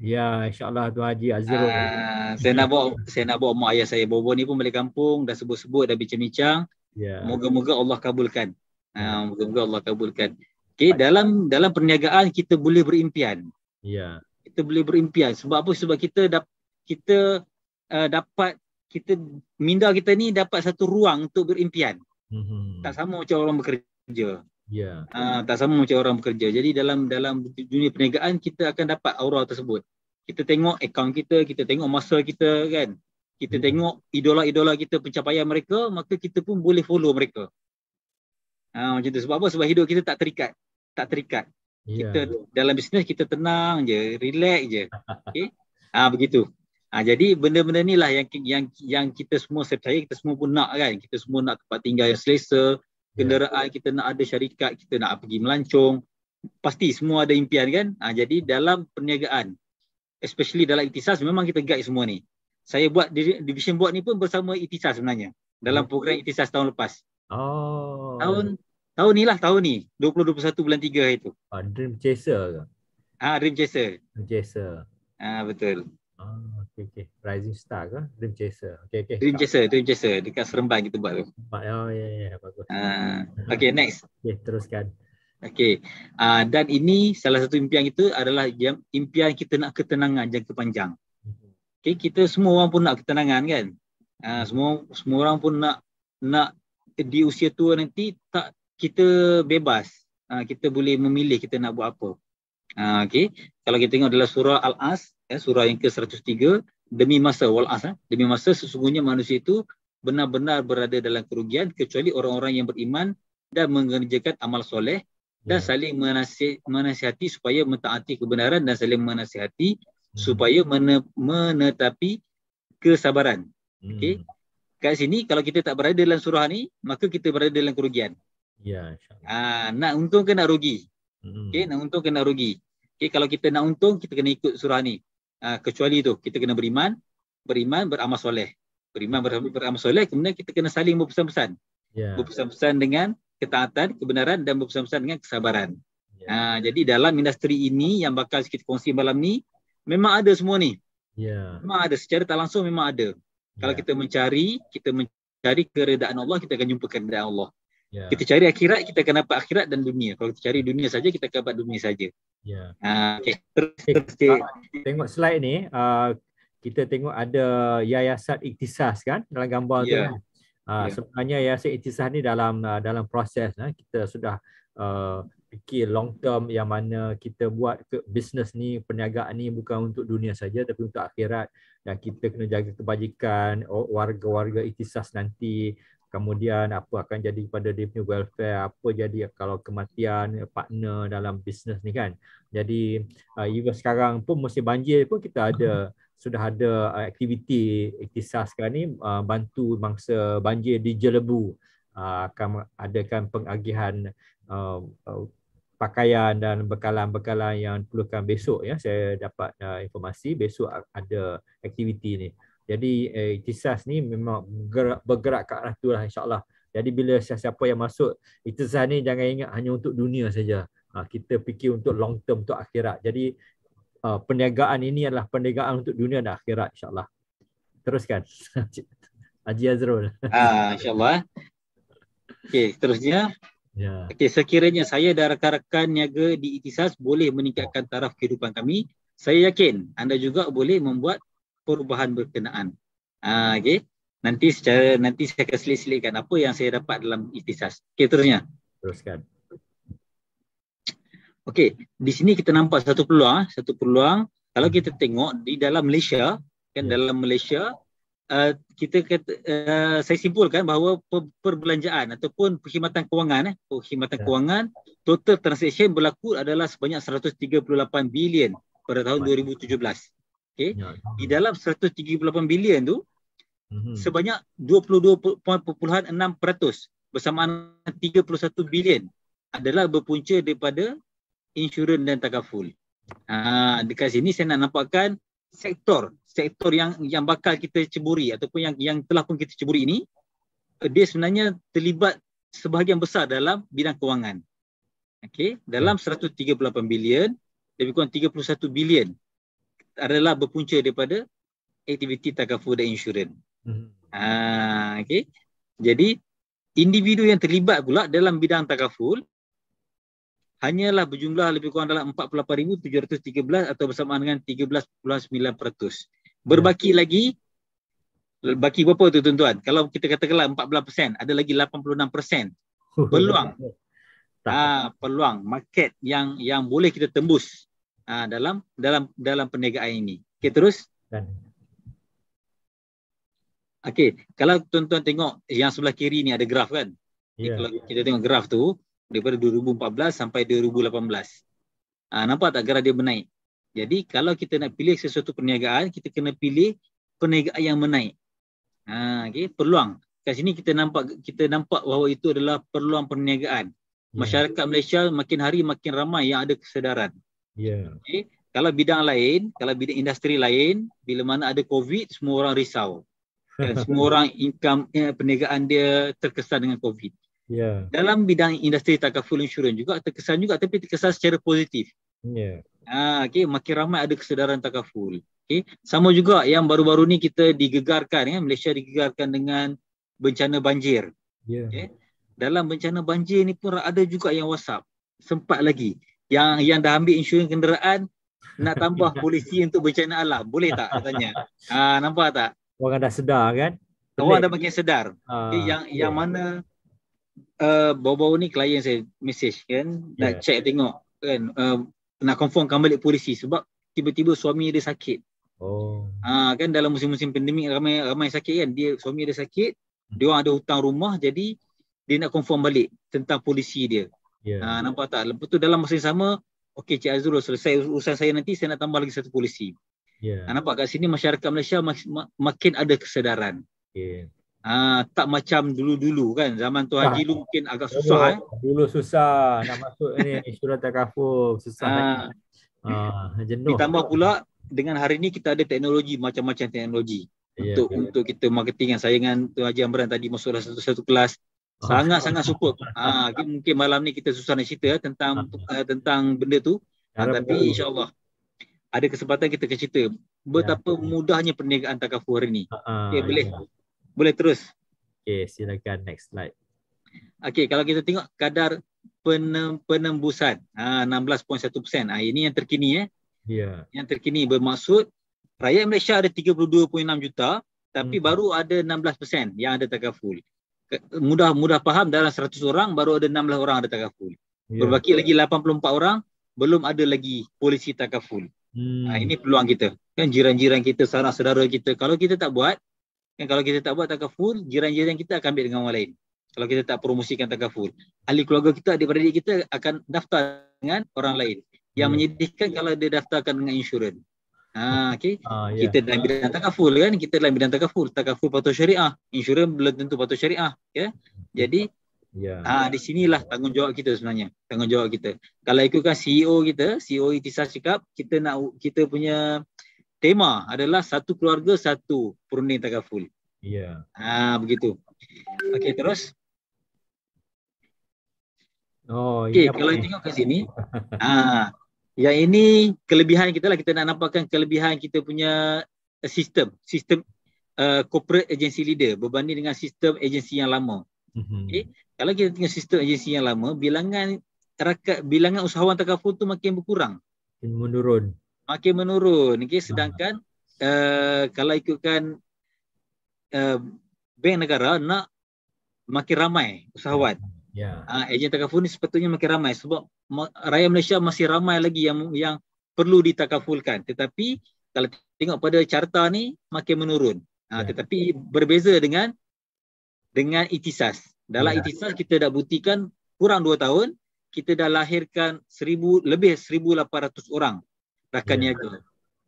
2025. Ya insyaallah tu haji Azrul. Ah saya nak bawa saya nak bawa mak ayah saya bobo ni pun balik kampung dah sebut-sebut dah bincang-bincang. Ya. Moga-moga Allah kabulkan. Ah moga-moga Allah kabulkan. Okay dalam dalam perniagaan kita boleh berimpian. Ya. Kita boleh berimpian. Sebab apa? Sebab kita dap, kita uh, dapat kita minda kita ni dapat satu ruang untuk berimpian. Mm-hmm. Tak sama macam orang bekerja. Ya. Yeah. Uh, tak sama macam orang bekerja. Jadi dalam dalam dunia perniagaan kita akan dapat aura tersebut. Kita tengok akaun kita, kita tengok masa kita kan. Kita mm-hmm. tengok idola-idola kita pencapaian mereka, maka kita pun boleh follow mereka. Ha, macam tu. Sebab apa? Sebab hidup kita tak terikat. Tak terikat. Yeah. Kita dalam bisnes kita tenang je, relax je. Okey. Ah ha, begitu. Ha, jadi benda-benda ni lah yang yang yang kita semua saya percaya kita semua pun nak kan. Kita semua nak tempat tinggal yang selesa, kenderaan kita nak ada syarikat, kita nak pergi melancong. Pasti semua ada impian kan? Ha, jadi dalam perniagaan especially dalam ITISAS memang kita guide semua ni. Saya buat division buat ni pun bersama ITISAS sebenarnya dalam hmm. program ITISAS tahun lepas.
Oh.
Tahun tahun ni lah tahun ni. 2021 bulan 3 hari tu. Ah, Dream Chaser ke? Ah, Dream Chaser. Dream Chaser. Ah, betul. Ah, okey, okay. Rising Star ke? Dream Chaser.
okey, okay. Dream Chaser,
Dream Chaser. Dekat Seremban kita buat tu. Oh, ya, yeah, ya, yeah, Bagus. Ah, okey next. Okay, teruskan. Okey, Ah, dan ini salah satu impian kita adalah impian kita nak ketenangan jangka panjang. Mhm. Okay, kita semua orang pun nak ketenangan kan? Ah, semua semua orang pun nak nak di usia tua nanti tak kita bebas uh, kita boleh memilih kita nak buat apa uh, okey kalau kita tengok dalam surah al-as eh, surah yang ke-103 demi masa wal as eh, demi masa sesungguhnya manusia itu benar-benar berada dalam kerugian kecuali orang-orang yang beriman dan mengerjakan amal soleh dan ya. saling menasihati supaya mentaati kebenaran dan saling menasihati hmm. supaya menetapi kesabaran. Okay. Hmm kat sini kalau kita tak berada dalam surah ni maka kita berada dalam kerugian ya insyaallah ah nak untung ke nak rugi hmm. okey nak untung ke nak rugi okey kalau kita nak untung kita kena ikut surah ni ah kecuali tu kita kena beriman beriman beramal soleh beriman beramal soleh kemudian kita kena saling berpesan-pesan ya berpesan-pesan dengan ketaatan kebenaran dan berpesan-pesan dengan kesabaran ya. ah jadi dalam industri ini yang bakal kita kongsi malam ni memang ada semua ni ya memang ada secara tak langsung memang ada kalau ya. kita mencari, kita mencari keredaan Allah, kita akan jumpa keredaan Allah. Yeah. Kita cari akhirat, kita akan dapat akhirat dan dunia. Kalau kita cari dunia saja, kita akan dapat dunia saja. Yeah. Uh, okay. Okay. Okay.
Tengok slide ni, uh, kita tengok ada Yayasan Iktisas kan dalam gambar yeah. tu. Ya. Kan? Uh, yeah. Sebenarnya Yayasan Iktisas ni dalam uh, dalam proses. Uh, kita sudah uh, fikir long term yang mana kita buat ke bisnes ni perniagaan ni bukan untuk dunia saja tapi untuk akhirat dan kita kena jaga kebajikan warga-warga itisas nanti kemudian apa akan jadi pada dia punya welfare apa jadi kalau kematian eh, partner dalam bisnes ni kan jadi juga uh, eh, sekarang pun mesti banjir pun kita ada sudah ada uh, aktiviti iktisas sekarang ni uh, bantu mangsa banjir di Jelebu uh, akan adakan pengagihan uh, uh, pakaian dan bekalan-bekalan yang perlukan besok ya saya dapat uh, informasi besok ada aktiviti ni jadi eh, ITISAS ni memang bergerak, bergerak ke arah tu lah insyaAllah jadi bila siapa yang masuk ITISAS ni jangan ingat hanya untuk dunia saja ha, kita fikir untuk long term untuk akhirat jadi uh, perniagaan ini adalah perniagaan untuk dunia dan akhirat insyaAllah teruskan Haji Azrul
ah, insyaAllah Okey, seterusnya Yeah. Okey, sekiranya saya dan rakan-rakan niaga di ITISAS boleh meningkatkan taraf kehidupan kami, saya yakin anda juga boleh membuat perubahan berkenaan. Ah, uh, okey. Nanti secara nanti saya akan selit apa yang saya dapat dalam ITISAS. Okey, terusnya. Teruskan. Okey, di sini kita nampak satu peluang, satu peluang. Kalau kita tengok di dalam Malaysia, kan yeah. dalam Malaysia Uh, kita kata uh, saya simpulkan bahawa perbelanjaan ataupun perkhidmatan kewangan eh perkhidmatan ya. kewangan total transaction berlaku adalah sebanyak 138 bilion pada tahun 2017. Okey. Ya, ya. Di dalam 138 bilion tu mhm. sebanyak 22.6% bersamaan 31 bilion adalah berpunca daripada insurans dan takaful. Ha, ah, dekat sini saya nak nampakkan sektor sektor yang yang bakal kita ceburi ataupun yang yang telah pun kita ceburi ini dia sebenarnya terlibat sebahagian besar dalam bidang kewangan. Okey, dalam 138 hmm. bilion lebih kurang 31 bilion adalah berpunca daripada aktiviti takaful dan insurans. Mm-hmm. Ah, okey. Jadi individu yang terlibat pula dalam bidang takaful hanyalah berjumlah lebih kurang dalam 48,713 atau bersamaan dengan 13.9%. Berbaki ya. lagi baki berapa tu tuan-tuan? Kalau kita katakanlah 14%, ada lagi 86% peluang. Ah, peluang market yang yang boleh kita tembus ah, dalam dalam dalam perniagaan ini. Okay terus. Okay, kalau tuan-tuan tengok yang sebelah kiri ni ada graf kan? Yeah. Ya. Kalau kita tengok graf tu daripada 2014 sampai 2018. Ah, nampak tak graf dia menaik? Jadi kalau kita nak pilih sesuatu perniagaan, kita kena pilih perniagaan yang menaik. Ha, okay. Peluang. Kat sini kita nampak kita nampak bahawa itu adalah peluang perniagaan. Ya. Masyarakat Malaysia makin hari makin ramai yang ada kesedaran. Yeah. Okay. Kalau bidang lain, kalau bidang industri lain, bila mana ada COVID, semua orang risau.
Dan semua orang
income eh, perniagaan dia terkesan dengan COVID. Yeah. Dalam bidang industri takaful insurans juga terkesan juga tapi terkesan secara positif. Yeah. Ya. Ha, okay, makin ramai ada kesedaran takaful. Okay. Sama juga yang baru-baru ni kita digegarkan, ya? Malaysia digegarkan dengan bencana banjir. Yeah. Okay. Dalam bencana banjir ni pun ada juga yang WhatsApp. Sempat lagi. Yang yang dah ambil insurans kenderaan, nak tambah polisi untuk bencana alam. Boleh tak? Tanya. Ha, nampak tak? Orang dah sedar kan? Pelik. Orang dah makin sedar. Ah, okay. yang yeah. yang mana bawa eh, bau-bau ni klien saya message kan? Nak yeah. check tengok kan uh, nak confirmkan balik polisi sebab tiba-tiba suami dia sakit. Oh. Ah ha, kan dalam musim-musim pandemik ramai ramai sakit kan. Dia suami dia sakit, hmm. dia orang ada hutang rumah jadi dia nak confirm balik tentang polisi dia.
Ya. Yeah. Ha, nampak
tak? Lepas tu dalam masa yang sama, okey Cik Azrul selesai urusan saya nanti saya nak tambah lagi satu polisi. Ya. Yeah. Ha, nampak kat sini masyarakat Malaysia mak- mak- makin ada kesedaran. Ya. Uh, tak macam dulu-dulu kan zaman tu ah. Haji lu mungkin agak susah dulu, eh.
dulu susah nak masuk ni surat takaful susah uh, kan?
uh, ditambah pula dengan hari ni kita ada teknologi macam-macam teknologi yeah, untuk okay. Ya, ya. untuk kita marketing yang saya dengan tu Haji Amran tadi masuk dalam satu-satu kelas ah. sangat-sangat support ah uh, mungkin malam ni kita susah nak cerita eh, tentang uh, tentang benda tu uh, tapi insyaallah ada kesempatan kita akan cerita ya. betapa yeah. mudahnya perniagaan takaful hari ni uh, okey boleh yeah. Boleh terus. Okey, silakan next slide. Okey, kalau kita tengok kadar penembusan ha, 16.1%. Ha, ini yang terkini. Eh. Yeah. Yang terkini bermaksud rakyat Malaysia ada 32.6 juta tapi hmm. baru ada 16% yang ada takaful. Mudah-mudah faham dalam 100 orang baru ada 16 orang ada takaful. Yeah. Berbaki lagi 84 orang belum ada lagi polisi takaful. Hmm. Ha, ini peluang kita. Kan jiran-jiran kita, saudara saudara kita. Kalau kita tak buat, dan kalau kita tak buat takaful, jiran-jiran kita akan ambil dengan orang lain. Kalau kita tak promosikan takaful. Ahli keluarga kita, adik-beradik kita akan daftar dengan orang lain. Yang hmm. menyedihkan kalau dia daftarkan dengan insurans. Ha, okay. Uh, ah, yeah. Kita dalam bidang takaful kan. Kita dalam bidang takaful. Takaful patut syariah. Insurans belum tentu patut syariah. Yeah? Jadi, yeah. Ha, di sinilah tanggungjawab kita sebenarnya. Tanggungjawab kita. Kalau ikutkan CEO kita, CEO Itisah cakap, kita nak kita punya tema adalah satu keluarga satu perunding takaful. Ya. Yeah. Ha begitu. Okey terus. Oh, okay, ya, kalau tengok ke sini. ha, yang ini kelebihan kita lah kita nak nampakkan kelebihan kita punya sistem, sistem uh, corporate agency leader berbanding dengan sistem agensi yang lama. Mhm. Okay. Kalau kita tengok sistem agensi yang lama, bilangan rakyat bilangan usahawan takaful tu makin berkurang.
Menurun
makin menurun okey ah. sedangkan uh, kalau ikutkan uh, bank negara nak makin ramai usahawan ya yeah. uh, ejen takaful ni sepatutnya makin ramai sebab ma- rakyat Malaysia masih ramai lagi yang yang perlu ditakafulkan tetapi kalau tengok pada carta ni makin menurun uh, ah, yeah. tetapi berbeza dengan dengan itisas dalam yeah. itisas kita dah buktikan kurang 2 tahun kita dah lahirkan seribu lebih 1800 orang rakan yeah. niaga.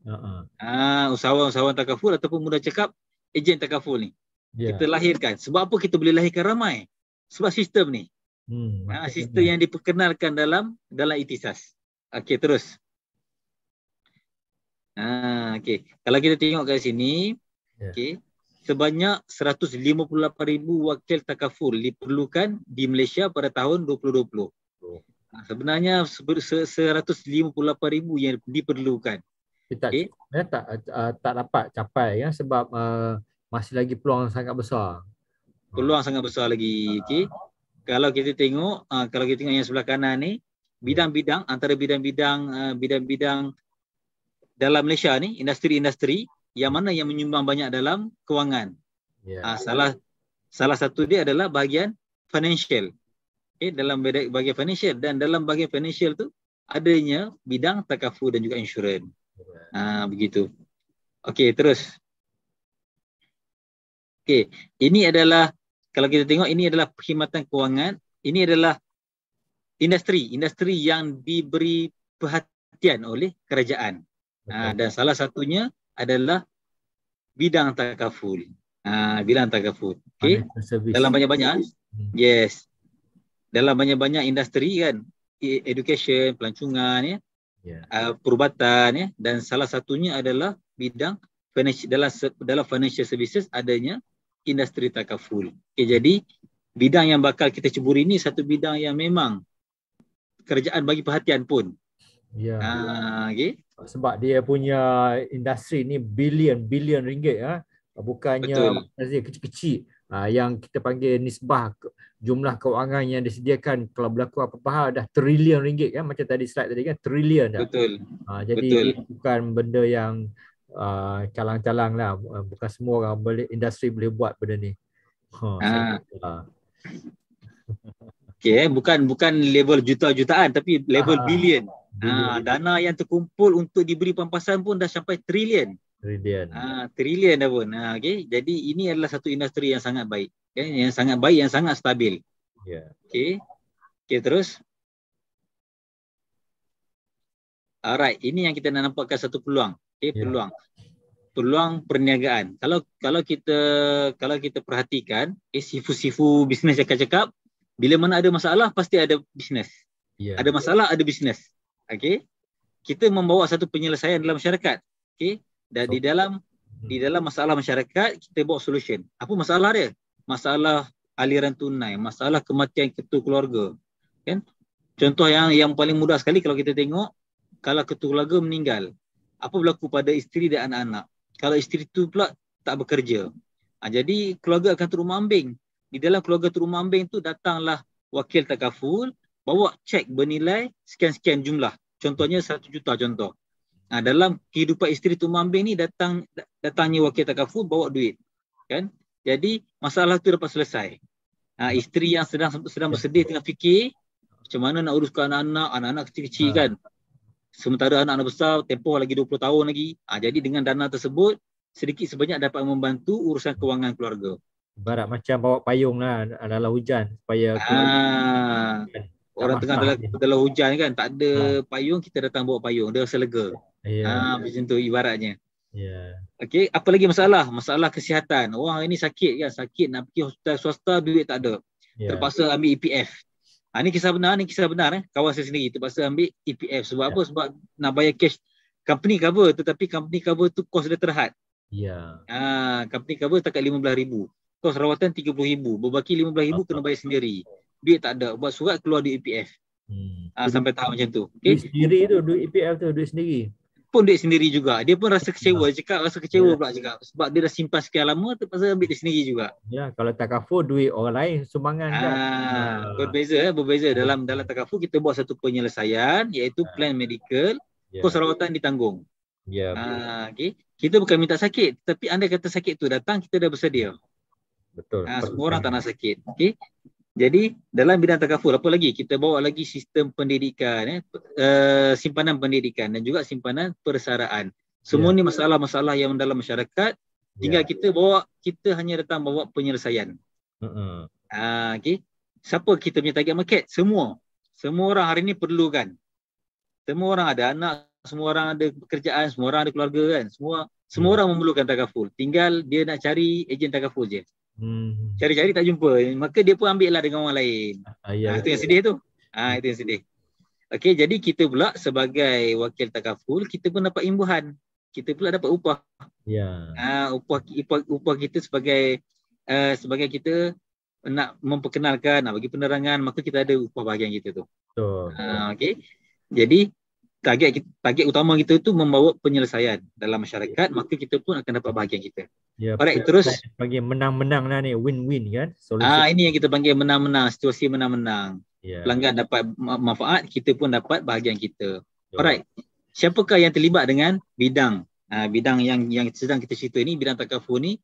Uh-huh. Ha, usahawan-usahawan takaful ataupun mudah cakap ejen takaful ni. Yeah. Kita lahirkan. Sebab apa kita boleh lahirkan ramai? Sebab sistem ni. Hmm. Ha, sistem yang diperkenalkan dalam dalam itisas. Okey, terus. Ha, okey. Kalau kita tengok kat sini, yeah. okey. Sebanyak 158,000 wakil takaful diperlukan di Malaysia pada tahun 2020. Ha, sebenarnya se 158 ribu yang diperlukan. Eh, tak, okay.
tak, uh, tak dapat capai ya, sebab uh, masih lagi peluang sangat besar.
Peluang sangat besar lagi. Uh. Ah. Okay. Kalau kita tengok, uh, kalau kita tengok yang sebelah kanan ni, bidang-bidang, antara bidang-bidang bidang-bidang uh, dalam Malaysia ni, industri-industri, yang mana yang menyumbang banyak dalam kewangan. Yeah. Ya. Uh, salah salah satu dia adalah bahagian financial okay, eh, dalam bagian financial dan dalam bagian financial tu adanya bidang takafu dan juga insurans. Ha, begitu. Okey, terus. Okey, ini adalah kalau kita tengok ini adalah perkhidmatan kewangan, ini adalah industri, industri yang diberi perhatian oleh kerajaan. Ha, dan salah satunya adalah bidang takaful. Ha, bidang takaful. Okay, Dalam banyak-banyak. Ha? Hmm. Yes dalam banyak-banyak industri kan e, education pelancongan ya yeah. Ya. uh, perubatan ya dan salah satunya adalah bidang financial dalam dalam financial services adanya industri takaful. Okay, jadi bidang yang bakal kita ceburi ini satu bidang yang memang kerjaan bagi perhatian pun. Ya. Yeah. Uh, okay. Sebab
dia punya industri ni billion billion ringgit ya. Bukannya Betul. kecil-kecil. Ah, yang kita panggil nisbah jumlah kewangan yang disediakan kalau berlaku apa-apa hal dah trilion ringgit kan macam tadi slide tadi kan trilion dah. Betul. Ha, jadi Betul. bukan benda yang uh, calang-calang lah. Bukan semua orang boleh, industri boleh
buat benda ni. Ha, ha. Lah. Okay, eh, bukan bukan level juta-jutaan tapi level ha. billion. Ha, dana yang terkumpul untuk diberi pampasan pun dah sampai trilion trillion. Ah uh, trillion dah pun. Uh, okay. Jadi ini adalah satu industri yang sangat baik. Okay. Yang sangat baik, yang sangat stabil. Yeah. Okay. Okay terus. Alright, ini yang kita nak nampakkan satu peluang. Okay, yeah. peluang. Peluang perniagaan. Kalau kalau kita kalau kita perhatikan, eh, sifu-sifu bisnes yang cakap, bila mana ada masalah, pasti ada bisnes. Yeah. Ada masalah, ada bisnes. Okay. Kita membawa satu penyelesaian dalam masyarakat. Okay. Dan di dalam di hmm. dalam masalah masyarakat kita buat solution. Apa masalah dia? Masalah aliran tunai, masalah kematian ketua keluarga. Kan? Contoh yang yang paling mudah sekali kalau kita tengok kalau ketua keluarga meninggal, apa berlaku pada isteri dan anak-anak? Kalau isteri tu pula tak bekerja. Ha, jadi keluarga akan terumah ambing. Di dalam keluarga terumah ambing tu datanglah wakil takaful bawa cek bernilai sekian-sekian jumlah. Contohnya 1 juta contoh. Ha, dalam kehidupan isteri tu mambing ni datang datangnya wakil takaful bawa duit. Kan? Jadi masalah tu dapat selesai. Ha, isteri yang sedang sedang bersedih tengah fikir macam mana nak uruskan anak-anak, anak-anak kecil-kecil ha. kan. Sementara anak-anak besar tempoh lagi 20 tahun lagi. Ha, jadi dengan dana tersebut sedikit sebanyak dapat membantu urusan kewangan keluarga.
Barat macam bawa payung lah dalam hujan supaya ha.
Orang tengah dalam, dalam hujan kan tak ada ha. payung kita datang bawa payung dia rasa lega. Yeah. Ya. Ha, macam tu ibaratnya. Yeah. Okay, apa lagi masalah? Masalah kesihatan. Orang ini sakit kan, sakit nak pergi hospital swasta, duit tak ada. Yeah. Terpaksa ambil EPF. Ha, ah, ni kisah benar, ini kisah benar. Eh. Kawan saya sendiri terpaksa ambil EPF. Sebab yeah. apa? Sebab nak bayar cash company cover. Tetapi company cover tu kos dah terhad. Ya. Yeah. Ha, company cover takat RM15,000. Kos rawatan RM30,000. Berbaki RM15,000 oh, kena bayar sendiri. Duit tak ada. Buat surat keluar di EPF. Hmm. Ha, sampai tahap macam tu. Okay. Duit sendiri tu, duit EPF tu, duit sendiri pun duit sendiri juga. Dia pun rasa kecewa ya. cakap, rasa kecewa ya. pula cakap. Sebab dia dah simpan sekian lama, terpaksa ambil duit sendiri juga.
Ya, kalau takafur duit orang lain sumbangan. Kan. Ah, dah.
Berbeza, berbeza. Dalam dalam takafur kita buat satu penyelesaian iaitu ah. plan medical, ya. kos rawatan ditanggung. Ya. Ah, okay. Kita bukan minta sakit, tapi anda kata sakit tu datang, kita dah bersedia. Betul. Ah, semua orang tak nak sakit. Okay. Jadi dalam bidang takaful apa lagi kita bawa lagi sistem pendidikan eh uh, simpanan pendidikan dan juga simpanan persaraan. Semua yeah. ni masalah-masalah yang dalam masyarakat tinggal yeah. kita bawa kita hanya datang bawa penyelesaian. Hmm. Ah uh, okey. Siapa kita punya target market? Semua. Semua orang hari ni perlukan. Semua orang ada anak, semua orang ada pekerjaan, semua orang ada keluarga kan. Semua semua ya. orang memerlukan takaful. Tinggal dia nak cari ejen takaful je. Hmm. Hmm. Cari-cari tak jumpa. Maka dia pun ambil lah dengan orang lain. Ayah, ha, ya. ah, itu yang sedih tu. Ha, itu yang sedih. Okay, jadi kita pula sebagai wakil takaful, kita pun dapat imbuhan. Kita pula dapat upah. Ya. Ha, upah, upah, upah kita sebagai uh, sebagai kita nak memperkenalkan, nak bagi penerangan, maka kita ada upah bahagian kita tu. Betul. Ha, okey. Jadi target target utama kita tu membawa penyelesaian dalam masyarakat ya. maka kita pun akan dapat bahagian kita.
Ya. Yeah, Baik terus panggil menang-menang lah ni win-win kan. Solution. Ah
ini yang kita panggil menang-menang situasi menang-menang. Yeah. Pelanggan dapat manfaat kita pun dapat bahagian kita. Baik. Ya. Yeah. Siapakah yang terlibat dengan bidang uh, bidang yang yang sedang kita cerita ni bidang takaful ni?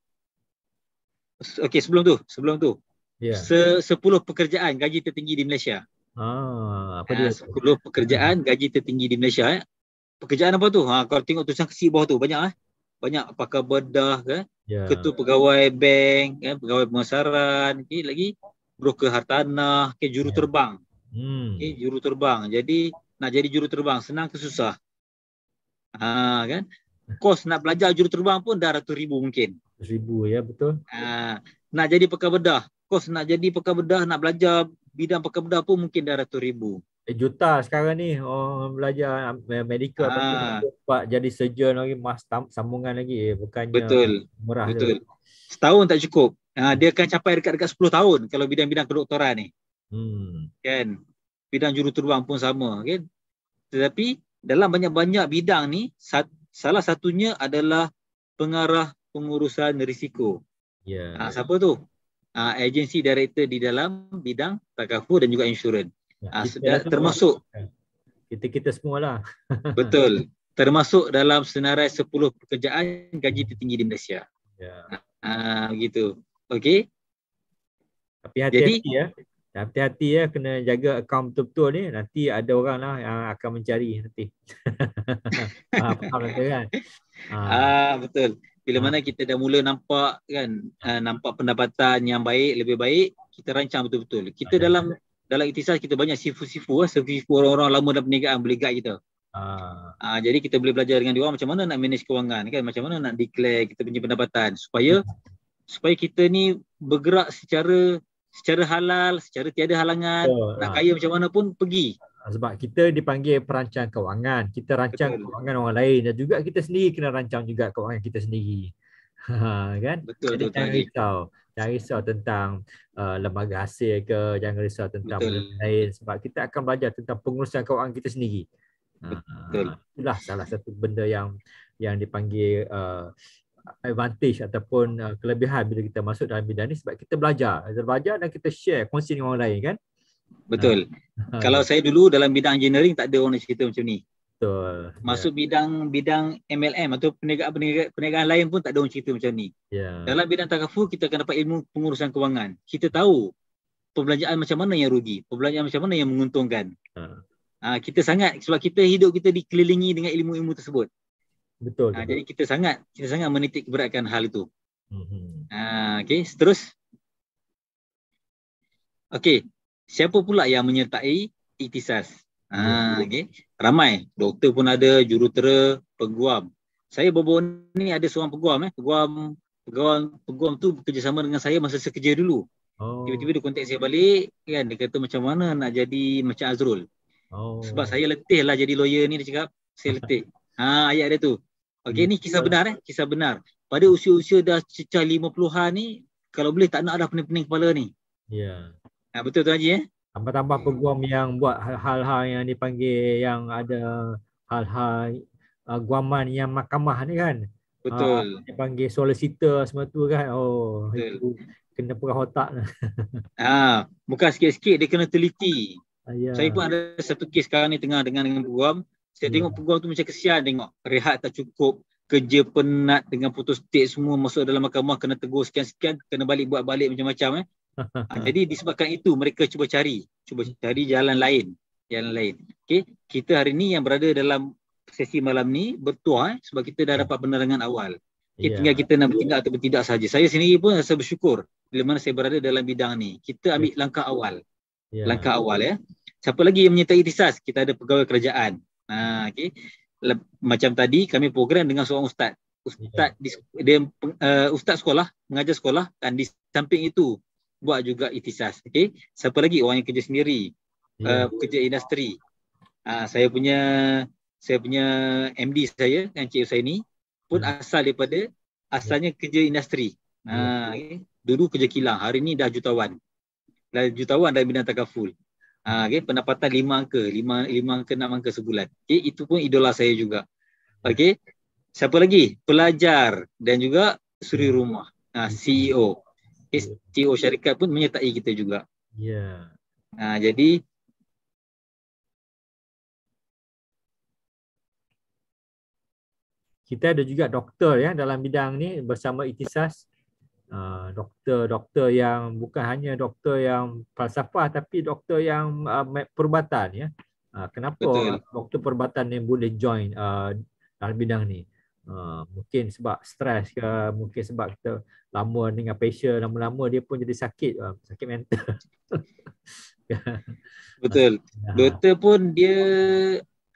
Okey sebelum tu sebelum tu. Ya. Yeah. Se 10 pekerjaan gaji tertinggi di Malaysia. Ah, apa ah, dia? Sepuluh pekerjaan ah. gaji tertinggi di Malaysia eh. Pekerjaan apa tu? Ha, kau tengok tulisan kecil bawah tu banyak eh. Banyak pakar bedah ke, yeah. ketua pegawai bank, eh, pegawai pemasaran, okay, lagi broker hartanah, ke okay, juru yeah. terbang. Hmm. Okay, juru terbang. Jadi nak jadi juru terbang senang ke susah? Ha, kan? Kos nak belajar juru terbang pun dah ratus ribu mungkin.
Ribu ya betul.
Ha, nak jadi pakar bedah, kos nak jadi pakar bedah nak belajar bidang perkebunan pun mungkin dah ratus ribu.
Eh, juta sekarang ni orang belajar medical ha. dapat
ah. jadi surgeon lagi mas sambungan lagi eh, bukan. Betul. murah Betul. Je. Setahun tak cukup. Ha, dia akan capai dekat-dekat 10 tahun kalau bidang-bidang kedoktoran ni. Hmm. Kan? Bidang juruterbang pun sama, kan? Tetapi dalam banyak-banyak bidang ni salah satunya adalah pengarah pengurusan risiko. Ya. Yeah. Ha, siapa tu? uh, ah, agensi director di dalam bidang takaful dan juga insurans. Ya, uh, termasuk kan? kita kita semualah. Betul. Termasuk dalam senarai 10 pekerjaan gaji tertinggi di Malaysia. Ya. Ah uh, gitu. Okey. Tapi hati-hati Jadi, ya.
Hati-hati ya kena jaga akaun betul-betul ni nanti ada orang lah yang akan mencari nanti. ah, faham nanti kan? Ah.
ah betul bila hmm. mana kita dah mula nampak kan uh, nampak pendapatan yang baik lebih baik kita rancang betul-betul kita ah, dalam dalam iktisad kita banyak sifu-sifu lah sifu orang-orang lama dalam perniagaan boleh guide kita ah. Uh, jadi kita boleh belajar dengan dia orang macam mana nak manage kewangan kan macam mana nak declare kita punya pendapatan supaya supaya kita ni bergerak secara secara halal secara tiada halangan oh, nak ah. kaya macam mana
pun pergi Ah, sebab kita dipanggil perancang kewangan kita rancang betul. kewangan orang lain dan juga kita sendiri kena rancang juga kewangan kita sendiri kan betul, jadi betul, jangan betul. risau jangan risau tentang uh, lembaga hasil ke jangan risau tentang betul. benda lain sebab kita akan belajar tentang pengurusan kewangan kita sendiri ah, betul uh, itulah salah satu benda yang yang dipanggil uh, advantage ataupun uh, kelebihan bila kita masuk dalam bidang ni sebab kita belajar kita belajar dan kita share kongsi dengan orang lain kan
Betul. Ha. Kalau saya dulu dalam bidang engineering tak ada orang nak cerita macam ni. Betul. Masuk ya. bidang-bidang MLM atau perniagaan-perniagaan lain pun tak ada orang cerita macam ni. Yeah. Dalam bidang takaful kita akan dapat ilmu pengurusan kewangan. Kita tahu perbelanjaan macam mana yang rugi, perbelanjaan macam mana yang menguntungkan. Ha. Ha, kita sangat sebab kita hidup kita dikelilingi dengan ilmu-ilmu tersebut. Betul. Ha, betul. jadi kita sangat kita sangat menitik beratkan hal itu. Mm-hmm. Ha, okay, terus. Okay, siapa pula yang menyertai iktisas? Ha, okay. Ramai, doktor pun ada, jurutera, peguam. Saya baru ni ada seorang peguam eh. Peguam, peguam, peguam tu bekerjasama dengan saya masa saya kerja dulu. Oh. Tiba-tiba dia kontak saya balik, kan dia kata macam mana nak jadi macam Azrul. Oh. Sebab saya letih lah jadi lawyer ni dia cakap, saya letih. ha, ayat dia tu. Okey ni kisah hmm. benar eh, kisah benar. Pada usia-usia dah cecah lima puluhan ni, kalau boleh tak nak dah pening-pening kepala ni. Ya. Yeah. Ha, betul tu Haji eh? Tambah-tambah hmm. peguam yang
buat ha-, hal-hal yang dipanggil yang ada hal-hal uh, guaman yang mahkamah ni kan. Betul. Uh, dipanggil solicitor semua tu kan. Oh, betul. itu kena perah otak. Ah,
ha, bukan sikit-sikit dia kena teliti. Ha, Saya pun ada satu kes sekarang ni tengah dengan dengan peguam. Saya ya. tengok peguam tu macam kesian tengok. Rehat tak cukup kerja penat dengan putus tik semua masuk dalam mahkamah kena tegur sekian-sekian kena balik buat balik macam-macam eh.
Ah, jadi
disebabkan itu mereka cuba cari cuba cari jalan lain jalan lain okey kita hari ini yang berada dalam sesi malam ni bertuah eh, sebab kita dah dapat penerangan awal okay, yeah. tinggal kita nak bertindak atau tidak saja saya sendiri pun rasa bersyukur bila mana saya berada dalam bidang ni kita ambil langkah ya. awal yeah. langkah awal ya eh. siapa lagi yang menyertai tisas kita ada pegawai kerajaan ha okay, Le- macam tadi kami program dengan seorang ustaz ustaz yeah. di, dia uh, ustaz sekolah mengajar sekolah dan di samping itu buat juga itisas. Okey. Siapa lagi orang yang kerja sendiri? Hmm. Uh, kerja industri. Uh, saya punya saya punya MD saya dengan Cik e saya ni pun hmm. asal daripada asalnya ya. kerja industri. Hmm. Ah, okay. Dulu kerja kilang, hari ni dah jutawan. Dah jutawan dalam bidang takaful. Ha, ah, okay. Pendapatan lima angka, lima, lima angka, enam angka sebulan. Okay. Itu pun idola saya juga. Okay. Siapa lagi? Pelajar dan juga suri rumah. Ha, CEO. CEO syarikat pun menyertai kita juga. Ya. Yeah. Ha, jadi
kita ada juga doktor ya dalam bidang ni bersama ITISAS ha, doktor-doktor uh, yang bukan hanya doktor yang falsafah tapi doktor yang uh, perubatan ya. Uh, kenapa Betul. doktor perubatan ni boleh join uh, dalam bidang ni? Ha, mungkin sebab stres ke mungkin sebab kita lama dengan passion lama-lama dia pun jadi sakit uh, sakit mental
betul ya. doktor pun dia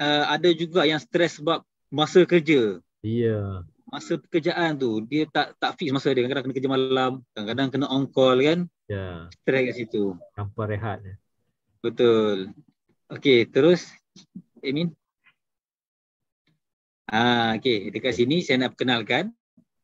uh, ada juga yang stres sebab masa kerja iya yeah. masa pekerjaan tu dia tak tak fix masa dia kadang-kadang kena kerja malam kadang-kadang kena on call kan ya yeah. stres kat situ
tanpa rehat
betul Okay terus Amin. Ah, okey, dekat sini saya nak perkenalkan.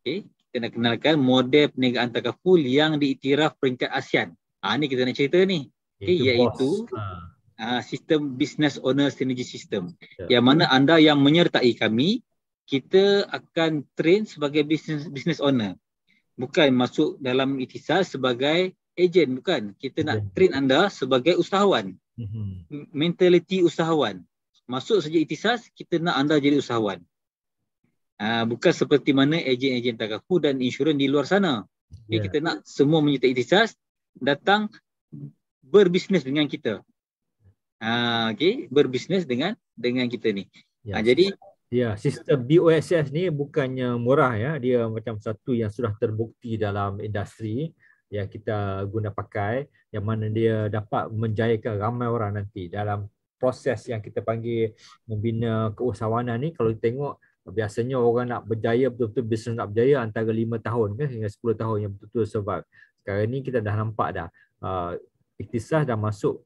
okay, kita nak kenalkan model perniagaan takaful yang diiktiraf peringkat ASEAN. Ah, ni kita nak cerita ni. Okey, iaitu
ha.
ah, sistem business owner synergy system. Ya. Yang mana anda yang menyertai kami, kita akan train sebagai business business owner. Bukan masuk dalam itisal sebagai ejen, bukan. Kita ya. nak train anda sebagai usahawan. Mm-hmm. Mentality usahawan. Masuk saja itisas, kita nak anda jadi usahawan. Ah, bukan seperti mana ejen-ejen takaku dan insurans di luar sana. yeah. Ya. Kita nak semua menyertai ikhtisas datang berbisnes dengan kita. Ha, ah, okay, berbisnes dengan dengan kita ni. Yeah. Ya. Ha, jadi
Ya, yeah, sistem BOSS ni bukannya murah ya. Dia macam satu yang sudah terbukti dalam industri yang kita guna pakai yang mana dia dapat menjayakan ramai orang nanti dalam proses yang kita panggil membina keusahawanan ni kalau tengok biasanya orang nak berjaya betul-betul bisnes nak berjaya antara 5 tahun kan hingga 10 tahun yang betul-betul sebab. Sekarang ni kita dah nampak dah uh, iktisah dah masuk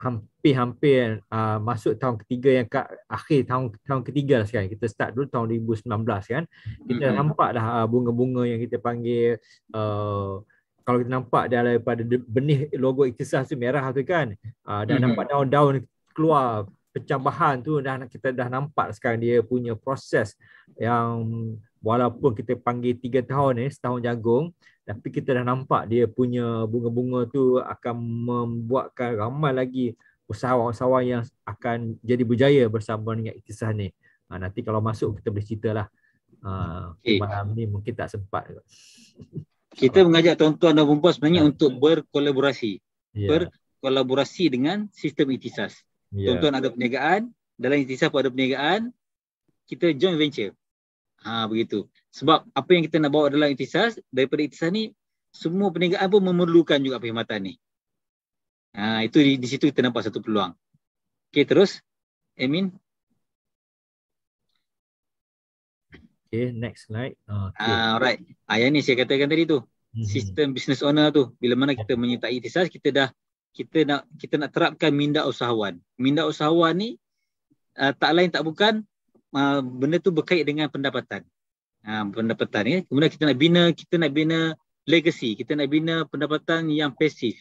hampir-hampir uh, masuk tahun ketiga yang kat akhir tahun tahun ketiga lah sekarang kita start dulu tahun 2019 kan kita mm-hmm. nampak dah uh, bunga-bunga yang kita panggil uh, kalau kita nampak daripada benih logo iktisah tu merah tu kan uh, dan mm-hmm. nampak daun-daun keluar pencambahan tu dah kita dah nampak lah sekarang dia punya proses yang walaupun kita panggil tiga tahun ni eh, setahun jagung tapi kita dah nampak dia punya bunga-bunga tu akan membuatkan ramai lagi usahawan-usahawan yang akan jadi berjaya bersama dengan iktisah ni. Ha, nanti kalau masuk kita boleh lah
Ha, okay. ni mungkin tak sempat. Kot. Kita mengajak tuan-tuan dan perempuan sebenarnya ya. untuk berkolaborasi. Yeah. Berkolaborasi dengan sistem iktisas yeah. tuan-tuan ada perniagaan dalam intisah pun ada perniagaan kita join venture ha begitu sebab apa yang kita nak bawa dalam intisah daripada intisah ni semua perniagaan pun memerlukan juga perkhidmatan ni ha itu di, di situ kita nampak satu peluang okey terus amin
Okay, next slide. Okay. Uh, ah,
alright. Ayah ni saya katakan tadi tu. Mm-hmm. Sistem business owner tu. Bila mana kita menyertai tisas, kita dah kita nak kita nak terapkan minda usahawan. Minda usahawan ni uh, tak lain tak bukan uh, benda tu berkait dengan pendapatan. Uh, pendapatan ya. Kemudian kita nak bina kita nak bina legacy, kita nak bina pendapatan yang pasif.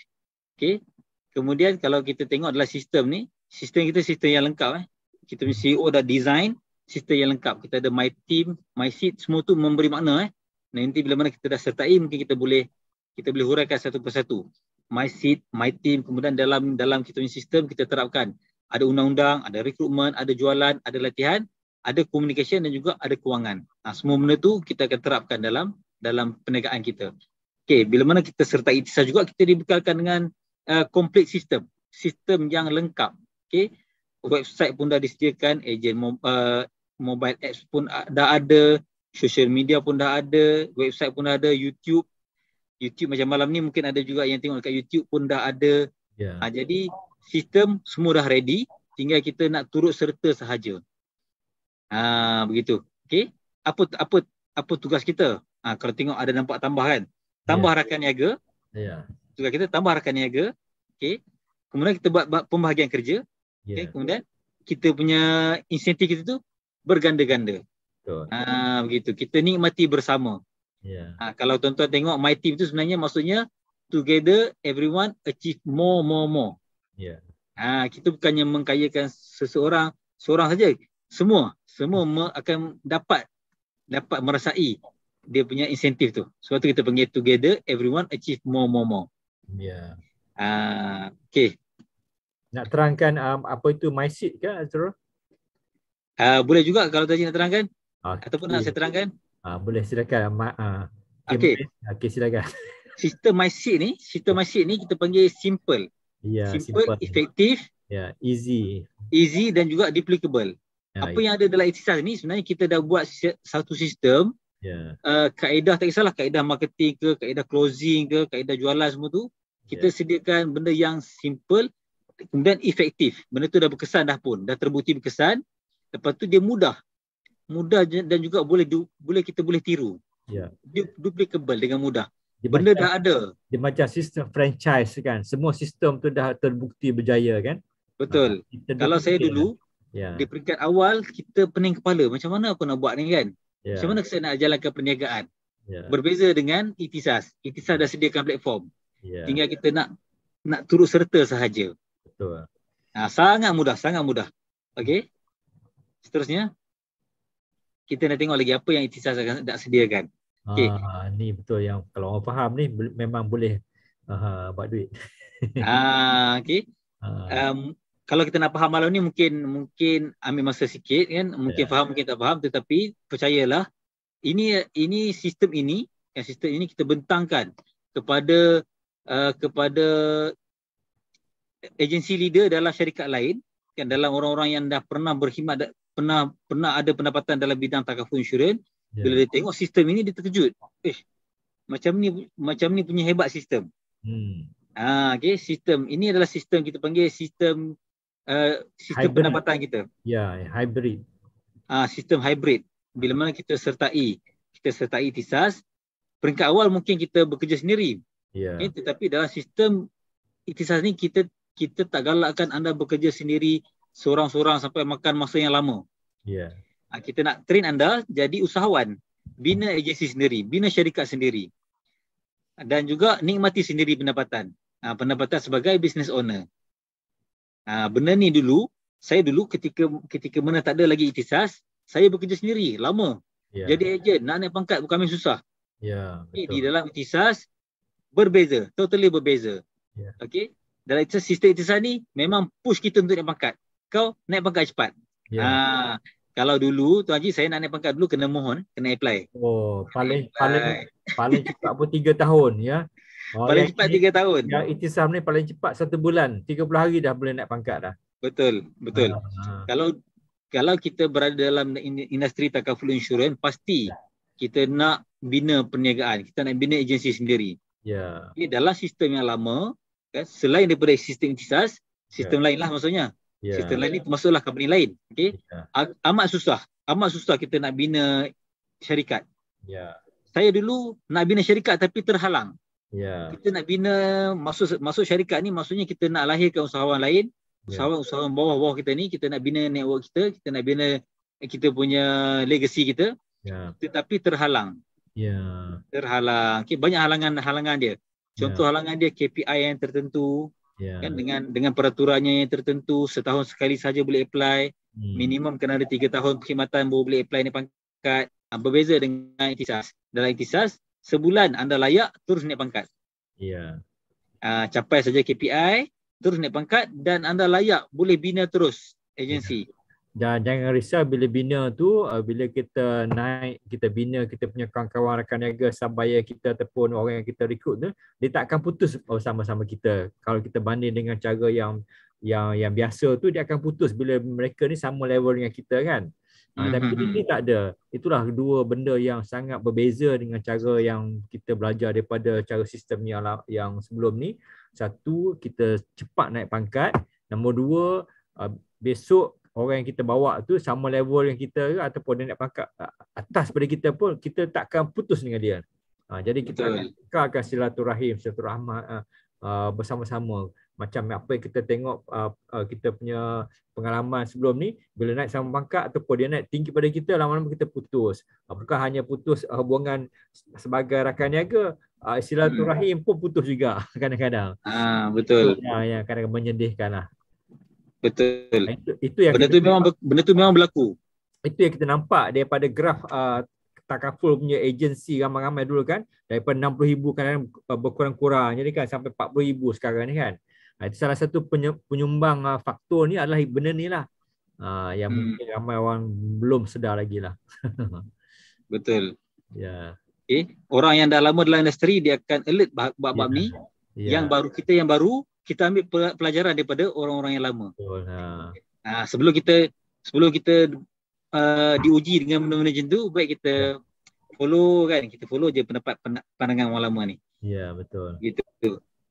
Okey. Kemudian kalau kita tengok adalah sistem ni, sistem kita sistem yang lengkap eh. Kita punya CEO dah design sistem yang lengkap. Kita ada my team, my seat semua tu memberi makna eh. Nanti bila mana kita dah sertai mungkin kita boleh kita boleh huraikan satu persatu my seat, my team. Kemudian dalam dalam kita punya sistem kita terapkan ada undang-undang, ada rekrutmen, ada jualan, ada latihan, ada komunikasi dan juga ada kewangan. Nah, semua benda tu kita akan terapkan dalam dalam penegakan kita. Okey, bila mana kita serta ITSA juga kita dibekalkan dengan uh, complete system, sistem yang lengkap. Okey, website pun dah disediakan, ejen mo- uh, mobile apps pun uh, dah ada, social media pun dah ada, website pun dah ada, YouTube, YouTube macam malam ni mungkin ada juga yang tengok dekat YouTube pun dah ada. Yeah. Ha, jadi sistem semua dah ready tinggal kita nak turut serta sahaja. Ha, begitu. Okey. Apa apa apa tugas kita? Ha, kalau tengok ada nampak tambah kan? Tambah yeah. rakan niaga. Yeah. Tugas kita tambah rakan niaga. Okey. Kemudian kita buat, buat pembahagian kerja. Yeah. Okey. Ya. Kemudian kita punya insentif kita tu berganda-ganda. Ha, begitu. Kita nikmati bersama. Yeah. Ha, kalau tuan-tuan tengok my team tu sebenarnya maksudnya together everyone achieve more more more. Yeah. Ha, kita bukannya mengkayakan seseorang seorang saja. Semua semua akan dapat dapat merasai dia punya insentif tu. Sebab tu kita panggil together everyone achieve more more more. Yeah. ha, okay. Nak terangkan um, apa itu my seat ke Azrul? Uh, boleh juga kalau tadi nak terangkan okay. ataupun nak saya terangkan. Ah uh, boleh silakan Ahmad. Uh, okay. okay silakan. Sistem my seat ni, sistem my ni kita panggil simple. Yeah, simple, simple. efektif. Ya, yeah, easy. Easy dan juga duplicable. Yeah, Apa yeah. yang ada dalam exercise ni sebenarnya kita dah buat satu sistem. Ya. Yeah. Uh, kaedah tak kisahlah kaedah marketing ke, kaedah closing ke, kaedah jualan semua tu, kita yeah. sediakan benda yang simple kemudian efektif. Benda tu dah berkesan dah pun, dah terbukti berkesan. Lepas tu dia mudah mudah dan juga boleh du, boleh kita boleh tiru. Ya. Yeah. Duplicable dengan mudah. Dia Benda macam, dah ada.
Dia macam sistem franchise kan. Semua sistem tu dah terbukti berjaya kan. Betul.
Ha, Kalau saya dulu kan? ya. Yeah. di peringkat awal kita pening kepala macam mana aku nak buat ni kan. Yeah. Macam mana saya nak jalankan perniagaan. Yeah. Berbeza dengan ITISAS. ITISAS dah sediakan platform. Yeah. Tinggal kita nak nak turut serta sahaja. Betul. Ha, sangat mudah, sangat mudah. Okey. Seterusnya kita nak tengok lagi apa yang ikhtisas nak sediakan. Okay. Ah,
ni betul yang kalau orang faham ni memang boleh uh, buat duit.
ah, okay. Ah. Um, kalau kita nak faham malam ni mungkin mungkin ambil masa sikit kan. Mungkin yeah. faham, mungkin tak faham. Tetapi percayalah ini ini sistem ini yang sistem ini kita bentangkan kepada uh, kepada agensi leader dalam syarikat lain kan dalam orang-orang yang dah pernah berkhidmat pernah pernah ada pendapatan dalam bidang takaful insurans yeah. bila dia tengok sistem ini dia terkejut eh macam ni macam ni punya hebat sistem hmm ah okey sistem ini adalah sistem kita panggil sistem uh, sistem hybrid. pendapatan kita ya yeah, hybrid ah sistem hybrid bila mana kita sertai kita sertai tisas peringkat awal mungkin kita bekerja sendiri ya yeah. okay, tetapi dalam sistem tisas ni kita kita tak galakkan anda bekerja sendiri seorang-seorang sampai makan masa yang lama. Yeah. Ya. Kita nak train anda jadi usahawan, bina agensi sendiri, bina syarikat sendiri. Dan juga nikmati sendiri pendapatan. Ah, pendapatan sebagai business owner. Ah, benda ni dulu, saya dulu ketika ketika mana tak ada lagi itisas, saya bekerja sendiri lama. Yeah. Jadi agent, nak naik pangkat bukan main susah. Yeah, betul. Di dalam itisas, berbeza, totally berbeza. Yeah. Okay? Dalam itisas, sistem itisas ni memang push kita untuk naik pangkat kau naik pangkat cepat.
Ya. Yeah.
kalau dulu Tuan Haji saya nak naik pangkat dulu kena mohon, kena apply.
Oh, paling apply. paling paling cepat pun 3 tahun ya. Oh, paling cepat 3 tahun. Ya, itisam ni paling cepat 1 bulan, 30 hari dah boleh naik pangkat dah.
Betul, betul. Uh, uh. Kalau kalau kita berada dalam industri takaful insurans pasti ya. kita nak bina perniagaan, kita nak bina agensi sendiri. Ya. Yeah. Ini dalam sistem yang lama, kan, selain daripada sistem intisas, sistem yeah. lainlah maksudnya yeah. Ya. sistem lain ni termasuklah company lain okey yeah. amat susah amat susah kita nak bina syarikat yeah. saya dulu nak bina syarikat tapi terhalang yeah. kita nak bina masuk masuk syarikat ni maksudnya kita nak lahirkan usahawan lain usahawan-usahawan ya. bawah-bawah kita ni kita nak bina network kita kita nak bina kita punya legacy kita yeah. tetapi terhalang
yeah.
terhalang okey banyak halangan-halangan dia contoh yeah. halangan dia KPI yang tertentu
yeah. kan dengan
dengan peraturannya yang tertentu setahun sekali saja boleh apply hmm. minimum kena ada tiga tahun perkhidmatan baru boleh apply naik pangkat ha, berbeza dengan ITISAS dalam ITISAS sebulan anda layak terus naik pangkat yeah. Ya. ha, capai saja KPI terus naik pangkat dan anda layak boleh bina terus agensi yeah
dan jangan risau bila bina tu uh, bila kita naik kita bina kita punya kawan-kawan rakan niaga sabaya kita ataupun orang yang kita rekrut tu dia tak akan putus oh, sama-sama kita kalau kita banding dengan cara yang yang yang biasa tu dia akan putus bila mereka ni sama level dengan kita kan ah, hmm, tapi mm-hmm. ini hmm. tak ada itulah dua benda yang sangat berbeza dengan cara yang kita belajar daripada cara sistem yang yang sebelum ni satu kita cepat naik pangkat nombor dua uh, besok orang yang kita bawa tu sama level yang kita ke ataupun dia nak pangkat atas pada kita pun kita takkan putus dengan dia. Ha, jadi kita akan, akan silaturahim, silaturahmat uh, uh, bersama-sama. Macam apa yang kita tengok uh, uh, kita punya pengalaman sebelum ni, bila naik sama pangkat ataupun dia naik tinggi pada kita, lama-lama kita putus. Uh, bukan hanya putus uh, hubungan sebagai rakan niaga, uh, silaturahim hmm. pun putus juga kadang-kadang. Ah, betul. Ya, ya, kadang-kadang menyedihkan lah. Betul.
Itu, itu yang benda tu memang benda tu memang berlaku.
Itu yang kita nampak daripada graf uh, takaful punya agensi ramai-ramai dulu kan daripada 60,000 kan uh, berkurang-kurang jadi kan sampai 40,000 sekarang ni kan. Uh, itu salah satu penyumbang uh, faktor ni adalah
benda ni lah uh, yang hmm. mungkin ramai orang belum sedar lagi lah.
Betul. Ya. Yeah.
Okay. Orang yang dah lama dalam industri dia akan alert bab-bab yeah. ni yeah. yang baru kita yang baru kita ambil pelajaran daripada orang-orang yang lama. Betul. Ha. Ha, sebelum kita sebelum kita uh, diuji dengan benda-benda macam tu, baik kita follow kan, kita follow je pendapat pandangan orang lama ni. Ya, betul. Gitu.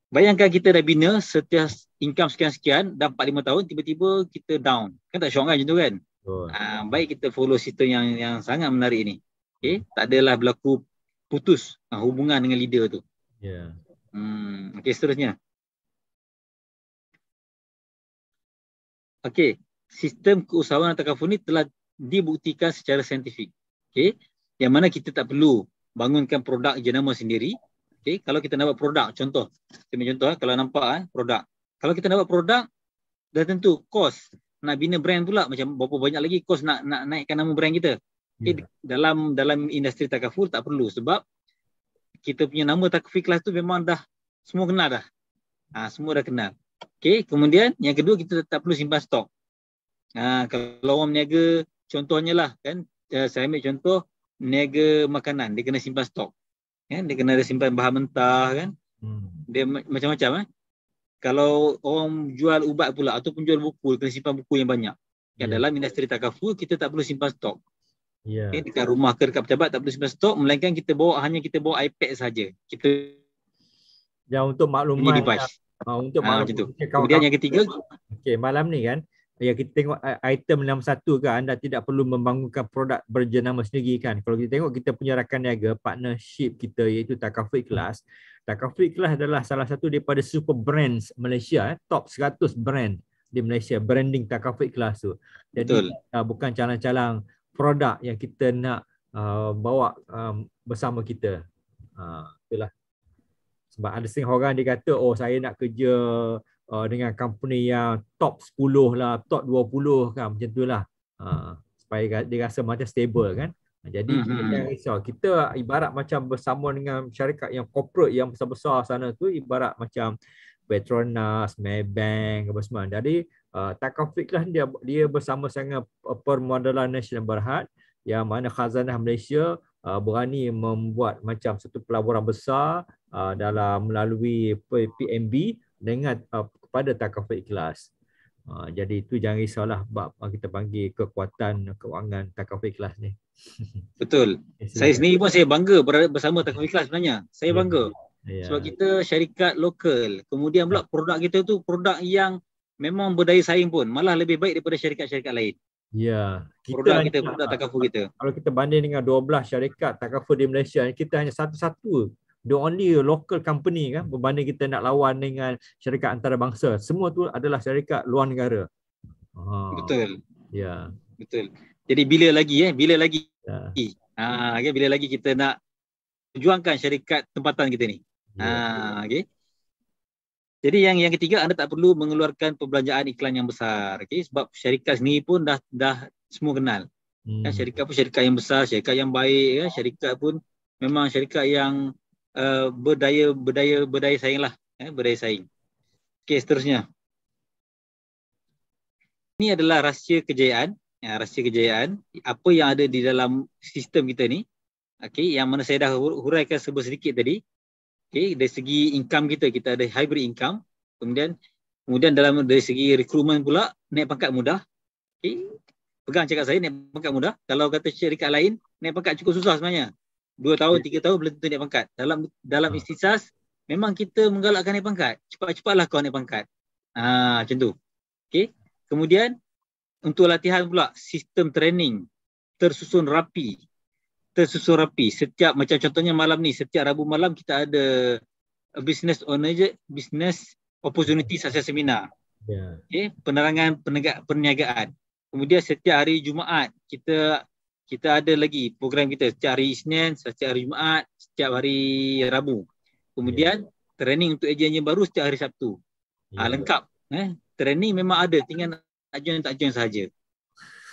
Bayangkan kita dah bina setiap income sekian-sekian dah 4 5 tahun tiba-tiba kita down. Kan tak syok kan macam tu kan? Betul. Ha, baik kita follow situ yang yang sangat menarik ni. Okey, tak adalah berlaku putus ha, hubungan dengan leader tu. Ya. Yeah. Hmm, okey seterusnya. okey, sistem keusahawanan takaful ni telah dibuktikan secara saintifik. Okey, yang mana kita tak perlu bangunkan produk jenama sendiri. Okey, kalau kita nampak produk contoh, saya contoh eh, kalau nampak eh produk. Kalau kita nampak produk dah tentu kos nak bina brand pula macam berapa banyak lagi kos nak nak naikkan nama brand kita. Okey, yeah. dalam dalam industri takaful tak perlu sebab kita punya nama takaful kelas tu memang dah semua kenal dah. Ha, semua dah kenal. Okey, kemudian yang kedua kita tak perlu simpan stok. Ha, kalau orang meniaga contohnya lah kan eh, saya ambil contoh meniaga makanan dia kena simpan stok. Kan dia kena ada simpan bahan mentah kan. Hmm. Dia macam-macam eh. Kalau orang jual ubat pula ataupun jual buku dia kena simpan buku yang banyak. Kan yeah. dalam industri takaful kita tak perlu simpan stok.
Ya. Yeah. Okay, dekat rumah ke
dekat pejabat tak perlu simpan stok melainkan kita bawa hanya kita bawa iPad saja. Kita
yang untuk maklumat Ha, untuk ha, gitu. Kemudian yang ketiga
okay, Malam ni kan
Ya kita tengok eh, item nombor satu ke anda tidak perlu membangunkan produk berjenama sendiri kan. Kalau kita tengok kita punya rakan niaga partnership kita iaitu Takafik Class. Takafik Class adalah salah satu daripada super brands Malaysia eh, top 100 brand di Malaysia branding Takafik Class tu. Jadi Betul. Ah, bukan calang-calang produk yang kita nak uh, bawa um, bersama kita. Uh, itulah sebab ada setengah orang dia kata oh saya nak kerja uh, dengan company yang top 10 lah, top 20 kan macam tu lah. Uh, supaya dia rasa macam stable kan. Jadi mm-hmm. jangan uh-huh. risau. Kita ibarat macam bersama dengan syarikat yang corporate yang besar-besar sana tu ibarat macam Petronas, Maybank apa semua. Jadi uh, tak konflik lah dia dia bersama dengan Permodalan Nasional Berhad yang mana khazanah Malaysia uh, berani membuat macam satu pelaburan besar Uh, dalam melalui PMB dengan uh, kepada takaful ikhlas. Uh, jadi itu jangan risaulah bab kita panggil kekuatan kewangan takaful ikhlas ni.
Betul. Ya, saya sendiri pun saya bangga bersama takaful ikhlas sebenarnya. Saya ya. bangga. Yeah. Sebab kita syarikat lokal. Kemudian pula produk kita tu produk yang memang berdaya saing pun malah lebih baik daripada syarikat-syarikat lain.
Ya, kita produk kita produk takaful kita. Kalau kita banding dengan 12 syarikat takaful di Malaysia, kita hanya satu-satu the only local company kan berbanding kita nak lawan dengan syarikat antarabangsa semua tu adalah syarikat luar negara
ha. betul ya yeah. betul jadi bila lagi eh bila lagi yeah. ha okay. bila lagi kita nak perjuangkan syarikat tempatan kita ni yeah. ha okey jadi yang yang ketiga anda tak perlu mengeluarkan perbelanjaan iklan yang besar okey sebab syarikat ni pun dah dah semua kenal kan hmm. ya, syarikat pun syarikat yang besar syarikat yang baik ya syarikat pun memang syarikat yang Eh, berdaya berdaya berdaya saing lah eh, berdaya saing. Okay, seterusnya. Ini adalah rahsia kejayaan, ya, rahsia kejayaan apa yang ada di dalam sistem kita ni. okay, yang mana saya dah huraikan sebut sedikit tadi. Okay, dari segi income kita kita ada hybrid income. Kemudian kemudian dalam dari segi rekrutmen pula naik pangkat mudah. Okay, Pegang cakap saya naik pangkat mudah. Kalau kata syarikat lain naik pangkat cukup susah sebenarnya dua tahun, tiga tahun belum tentu naik pangkat. Dalam dalam ah. istisas, memang kita menggalakkan naik pangkat. Cepat-cepatlah kau naik pangkat. Ha, macam tu. Okay. Kemudian, untuk latihan pula, sistem training tersusun rapi. Tersusun rapi. Setiap, macam contohnya malam ni, setiap Rabu malam kita ada business owner, business opportunity sasya seminar. Yeah. Okay. Penerangan penegak, perniagaan. Kemudian setiap hari Jumaat, kita kita ada lagi program kita setiap hari Isnin, setiap hari Jumaat, setiap hari Rabu. Kemudian yeah. training untuk ejen yang baru setiap hari Sabtu. Yeah. Ya. Ha, lengkap. Eh? Training memang ada tinggal nak join tak join sahaja.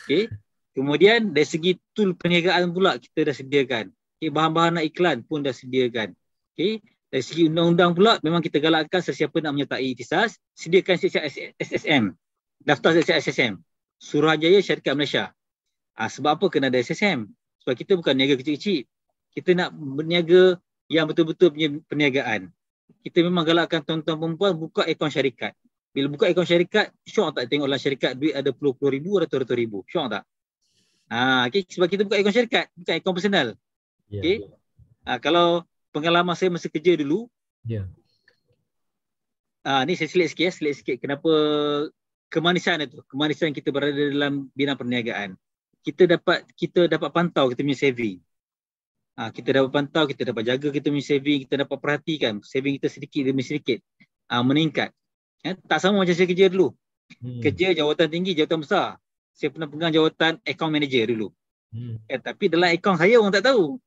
Okay. Kemudian dari segi tool perniagaan pula kita dah sediakan. Okay. Bahan-bahan nak iklan pun dah sediakan. Okay. Dari segi undang-undang pula memang kita galakkan sesiapa nak menyertai ITISAS sediakan setiap SSM. Daftar setiap SSM. Surajaya Syarikat Malaysia. Ah, sebab apa kena ada SSM? Sebab kita bukan niaga kecil-kecil. Kita nak berniaga yang betul-betul punya perniagaan. Kita memang galakkan tuan-tuan perempuan buka akaun syarikat. Bila buka akaun syarikat, syok tak tengok dalam syarikat duit ada puluh puluh ribu atau ratus ribu. Syok tak? Ah, okay. Sebab kita buka akaun syarikat, bukan akaun personal. Yeah. Okay. Ya. Ah, kalau pengalaman saya masa kerja dulu, yeah. ah, ni saya selit sikit ya, selit sikit. Kenapa kemanisan itu? Kemanisan kita berada dalam bina perniagaan kita dapat kita dapat pantau kita punya saving. Ha, kita dapat pantau, kita dapat jaga kita punya saving, kita dapat perhatikan saving kita sedikit demi sedikit ha, meningkat. Ya, tak sama macam saya kerja dulu. Hmm. Kerja jawatan tinggi, jawatan besar. Saya pernah pegang jawatan account manager dulu. Hmm. Ya, tapi dalam account saya orang tak tahu.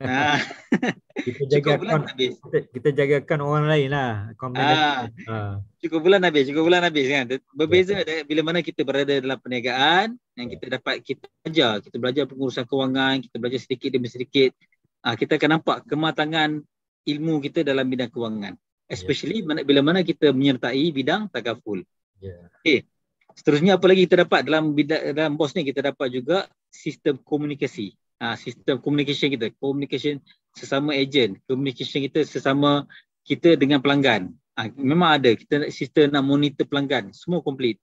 Ah. kita jaga cukup bulan habis. Kita, kita jagakan orang
lain lah. Ha.
Cukup bulan habis, cukup bulan habis kan. Berbeza yeah. Ya. bila mana kita berada dalam perniagaan yang ya. kita dapat kita belajar. Kita belajar pengurusan kewangan, kita belajar sedikit demi sedikit. Ah, kita akan nampak kematangan ilmu kita dalam bidang kewangan. Ya. Especially yeah. bila mana kita menyertai bidang takaful. Yeah. Okay. Seterusnya apa lagi kita dapat dalam bidang dalam bos ni kita dapat juga sistem komunikasi. Ah, sistem communication kita, communication sesama agent, communication kita sesama kita dengan pelanggan. Ha, memang ada kita sistem nak monitor pelanggan, semua complete.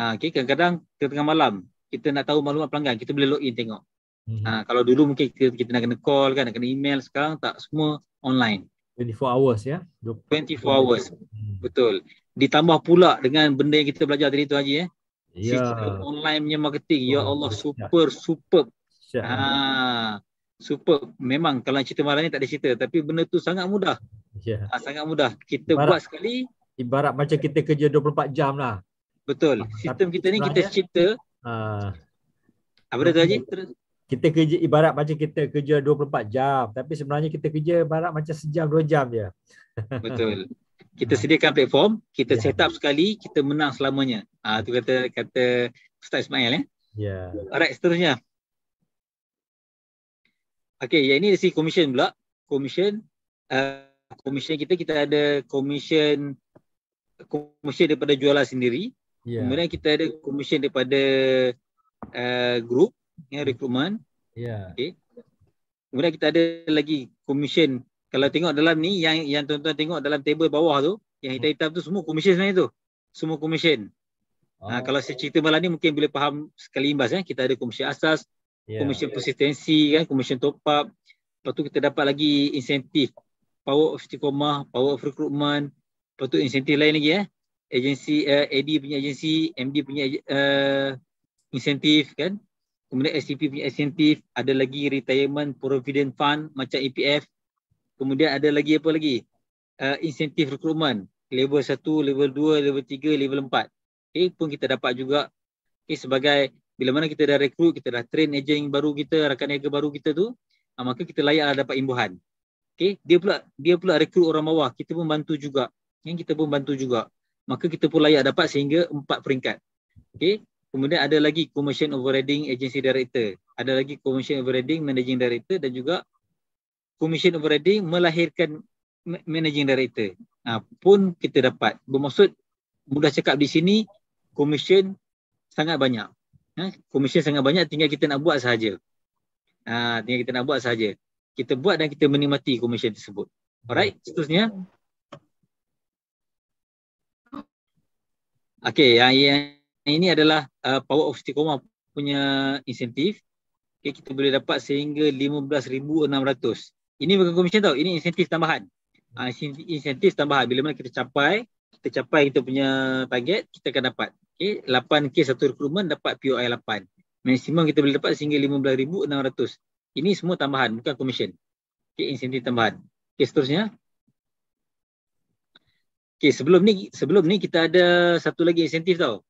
Ha, okay, kadang-kadang tengah malam kita nak tahu maklumat pelanggan, kita boleh log in tengok. Ha, kalau dulu mungkin kita, kita nak kena call kan, nak kena email, sekarang tak semua online. 24 hours ya. Yeah? 24 hours. Hmm. Betul. Ditambah pula dengan benda yang kita belajar tadi tu Haji eh.
Ya. Yeah.
Online punya marketing. Oh, ya Allah super yeah. superb. Ah, super. Memang kalau cerita malam ni tak ada cerita tapi benda tu sangat mudah. Ya. Ah, sangat mudah. Kita ibarat, buat
sekali ibarat macam kita kerja 24 jam lah.
Betul. Ah, Sistem
kita ni kita cerita.
Ah. Apa dia tu
Kita kerja ibarat macam kita kerja 24 jam tapi sebenarnya kita kerja ibarat macam sejam 2 jam je.
Betul. Kita sediakan platform, kita yeah. set up sekali, kita menang selamanya. Ah tu kata kata Ustaz Ismail eh. Ya. Yeah. Alright seterusnya. Okay, yang ini si segi commission pula. Commission uh, commission kita kita ada commission commission daripada jualan sendiri. Yeah. Kemudian kita ada commission daripada uh, group ya yeah, recruitment. Yeah. Okey. Kemudian kita ada lagi commission. Kalau tengok dalam ni yang yang tuan-tuan tengok dalam table bawah tu, yang hitam-hitam tu semua commission sebenarnya tu. Semua commission. Oh. Ha, kalau saya cerita malam ni mungkin boleh faham sekali imbas ya. Kita ada komisi asas, yeah. commission persistensi kan komision top up lepas tu kita dapat lagi insentif power of istiqomah power of recruitment lepas tu insentif lain lagi eh agensi uh, eh, AD punya agensi MD punya uh, insentif kan kemudian SCP punya insentif ada lagi retirement provident fund macam EPF kemudian ada lagi apa lagi uh, insentif recruitment level 1 level 2 level 3 level 4 okay, pun kita dapat juga okay, sebagai bila mana kita dah recruit kita dah train ejen baru kita, rakan niaga baru kita tu, uh, maka kita layaklah dapat imbuhan. Okay? Dia pula dia pula recruit orang bawah, kita pun bantu juga. Yang kita pun bantu juga. Maka kita pun layak dapat sehingga empat peringkat. Okay? Kemudian ada lagi Commission Overriding Agency Director. Ada lagi Commission Overriding Managing Director dan juga Commission Overriding melahirkan Managing Director. Ha, pun kita dapat. Bermaksud mudah cakap di sini, Commission sangat banyak. Ha? Commission sangat banyak tinggal kita nak buat sahaja. Ha, tinggal kita nak buat sahaja. Kita buat dan kita menikmati commission tersebut. Alright, seterusnya. Okay, yang, yang ini adalah uh, Power of Stikoma punya insentif. Okay, kita boleh dapat sehingga RM15,600. Ini bukan commission tau, ini insentif tambahan. Uh, insentif tambahan, bila mana kita capai, kita capai kita punya target, kita akan dapat. Okay, 8 kes satu rekrutmen dapat POI 8. Maksimum kita boleh dapat sehingga 15,600. Ini semua tambahan, bukan komisen. Okay, insentif tambahan. Okay, seterusnya. Okay, sebelum ni sebelum ni kita ada satu lagi insentif tau.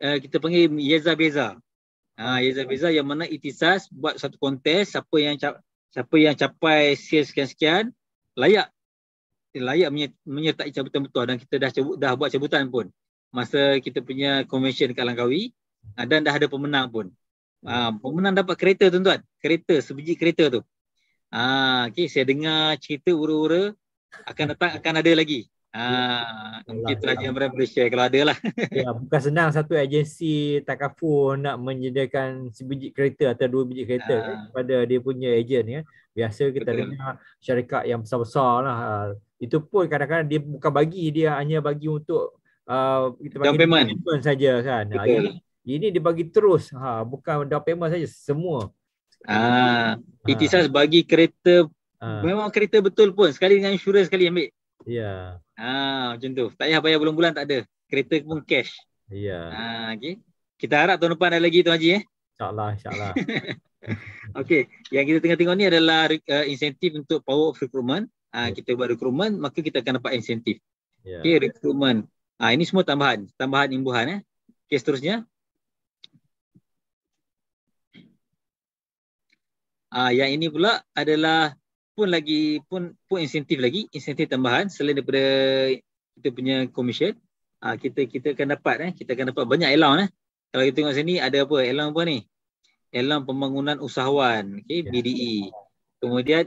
Uh, kita panggil Yeza Beza. Ha, Yeza Beza yang mana itisas buat satu kontes siapa yang cap, siapa yang capai sales sekian-sekian layak layak menyertai cabutan betul dan kita dah cabut, dah buat cabutan pun masa kita punya convention kat Langkawi uh, dan dah ada pemenang pun. Uh, pemenang dapat kereta tuan-tuan. Kereta, sebiji kereta tu. Ah, uh, okay, saya dengar cerita ura-ura akan datang akan ada lagi. Ah, ya. kita aja Malaysia kalau ada lah.
ya, bukan senang satu agensi takaful nak menyediakan sebiji kereta atau dua biji kereta uh, kan, kepada dia punya ejen ya. Biasa kita betul. dengar syarikat yang besar-besar lah. Uh, ah, itu pun kadang-kadang dia bukan bagi dia hanya bagi untuk Ah, kita down payment, saja kan. Ha, ini,
ini dia bagi terus. Ha bukan down payment saja semua. Ah, itisas ha. bagi kereta ha. memang kereta betul pun sekali dengan insurans sekali ambil. Ya. Ah, macam tu. Tak payah bayar bulan-bulan tak ada. Kereta pun cash. Ya. Ah, okay. Kita harap tahun depan ada lagi tuan Haji eh. Insya-Allah, insya-Allah. okey, yang kita tengah tengok ni adalah uh, insentif untuk power of recruitment. Ah, uh, ya. yeah. kita buat recruitment maka kita akan dapat insentif. Ya. Yeah. Okey, recruitment. Ah ini semua tambahan, tambahan imbuhan eh. Kes seterusnya. Ah yang ini pula adalah pun lagi pun pun insentif lagi, insentif tambahan selain daripada kita punya komisen. Ah ha, kita kita akan dapat eh, kita akan dapat banyak allowance eh. Kalau kita tengok sini ada apa? Allowance apa ni? Elang pembangunan usahawan, okay BDE. Kemudian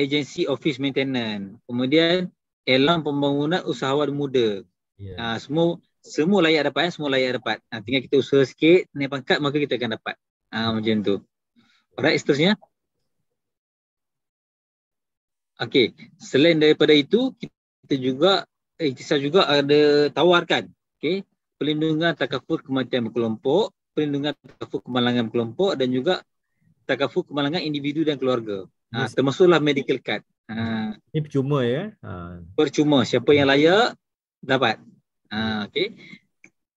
agency office maintenance. Kemudian elang pembangunan usahawan muda. Yeah. Ya. Ha, semua semua layak dapat, eh, semua layak dapat. Ha, tinggal kita usaha sikit, naik pangkat maka kita akan dapat. Ha, macam tu. Alright, seterusnya. okay. selain daripada itu, kita juga, eh, Iktisar juga ada tawarkan. okay. perlindungan takaful kematian berkelompok, perlindungan takaful kemalangan berkelompok dan juga takaful kemalangan individu dan keluarga. Ha, termasuklah medical card. Ini ha. percuma ya. Ha. Percuma. Siapa yang layak dapat. Ha, okay.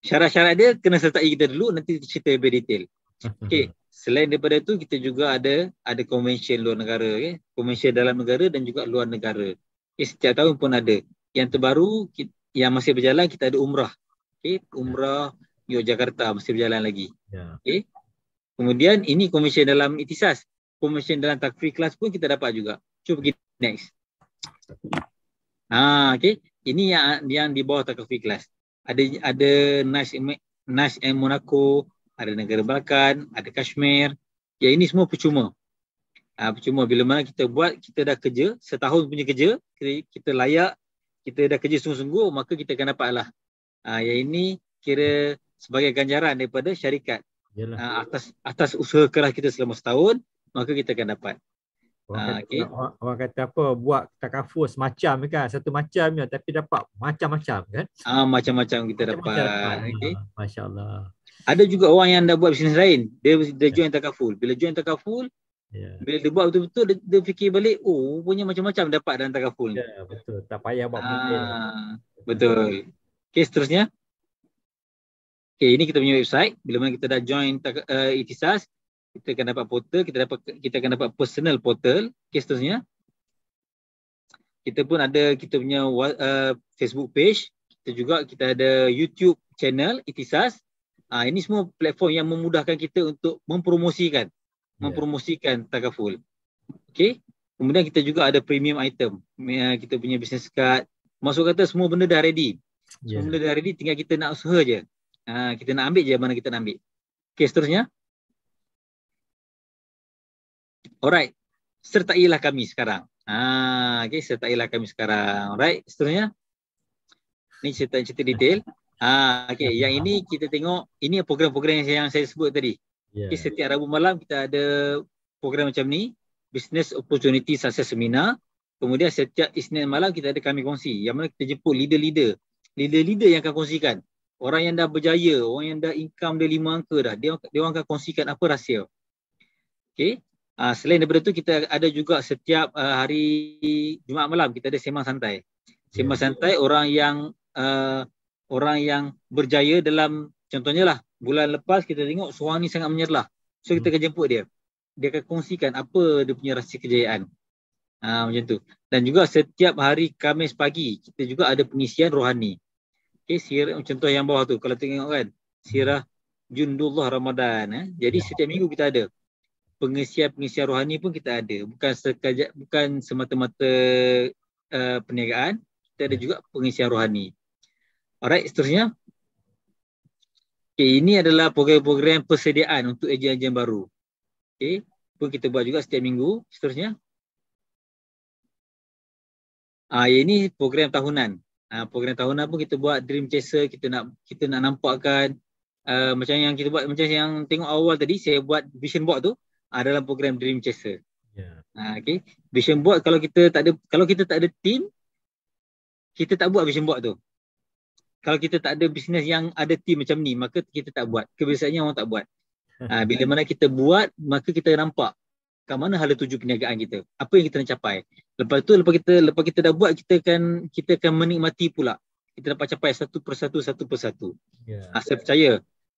Syarat-syarat dia kena sertai kita dulu nanti kita cerita lebih detail. Okay. Selain daripada itu kita juga ada ada konvensyen luar negara. Okay. Konvensyen dalam negara dan juga luar negara. Okay. Setiap tahun pun ada. Yang terbaru kita, yang masih berjalan kita ada umrah. Okay. Umrah New Jakarta masih berjalan lagi. Ya. Okay. Kemudian ini konvensyen dalam itisas. Konvensyen dalam takfir kelas pun kita dapat juga. Cuba kita next ah okey ini yang yang di bawah takafi kelas ada ada nash nash and monaco ada negara balkan ada kashmir ya ini semua percuma ah percuma bila mana kita buat kita dah kerja setahun punya kerja kita, kita layak kita dah kerja sungguh-sungguh maka kita akan dapatlah ah yang ini kira sebagai ganjaran daripada syarikat Yalah. Ah, atas atas usaha keras kita selama setahun maka kita akan dapat Ah, okay. Orang,
orang kata apa buat takafur semacam kan satu macam je tapi dapat macam-macam kan
ah macam-macam kita macam-macam dapat, dapat. Ah, okey masyaallah ada juga orang yang dah buat bisnes lain dia dia yeah. join takaful bila join takaful yeah. bila dia buat betul-betul dia, dia fikir balik oh punya macam-macam dapat dalam takaful yeah, betul tak payah buat ah, betul okey seterusnya okey ini kita punya website bila mana kita dah join uh, itisas kita akan dapat portal kita dapat kita akan dapat personal portal kesusnya kita pun ada kita punya uh, Facebook page kita juga kita ada YouTube channel Itisas ah uh, ini semua platform yang memudahkan kita untuk mempromosikan yeah. mempromosikan takaful okey kemudian kita juga ada premium item uh, kita punya business card masuk kata semua benda dah ready yeah. semua ya. benda dah ready tinggal kita nak usaha je uh, kita nak ambil je mana kita nak ambil okey seterusnya Alright. Sertailah kami sekarang. Ah, okay. Sertailah kami sekarang. Alright. Seterusnya. Ini cerita-cerita detail. Ah, okay. Yang ini kita tengok. Ini program-program yang saya, yang saya sebut tadi. Yeah. Okay, setiap Rabu malam kita ada program macam ni. Business Opportunity Success Seminar. Kemudian setiap Isnin malam kita ada kami kongsi. Yang mana kita jemput leader-leader. Leader-leader yang akan kongsikan. Orang yang dah berjaya, orang yang dah income dia lima angka dah, dia, dia orang akan kongsikan apa rahsia. Okay. Ah, selain daripada tu kita ada juga setiap uh, hari Jumaat malam kita ada semang santai. semang yeah. santai orang yang uh, orang yang berjaya dalam contohnya lah bulan lepas kita tengok seorang ni sangat menyerlah. So kita hmm. akan jemput dia. Dia akan kongsikan apa dia punya rahsia kejayaan. Ha, macam tu. Dan juga setiap hari kamis pagi kita juga ada pengisian rohani. okay sirah contoh yang bawah tu kalau tengok kan. Sirah Jundullah Ramadan eh. Jadi ya. setiap minggu kita ada pengisian-pengisian rohani pun kita ada bukan sekaja, bukan semata-mata uh, perniagaan kita ada hmm. juga pengisian rohani alright seterusnya okay, ini adalah program-program persediaan untuk ejen-ejen baru okay, pun kita buat juga setiap minggu seterusnya Ah uh, ini program tahunan. Uh, program tahunan pun kita buat dream chaser kita nak kita nak nampakkan Uh, macam yang kita buat macam yang tengok awal tadi saya buat vision board tu uh, dalam program Dream Chaser. Yeah. Ha, uh, okay. Vision board kalau kita tak ada kalau kita tak ada team kita tak buat vision board tu. Kalau kita tak ada bisnes yang ada team macam ni maka kita tak buat. Kebiasaannya orang tak buat. Uh, bila mana kita buat maka kita nampak ke mana hala tuju perniagaan kita. Apa yang kita nak capai. Lepas tu lepas kita lepas kita dah buat kita akan kita akan menikmati pula kita dapat capai satu persatu satu persatu. Ya. Yeah. Ha, saya percaya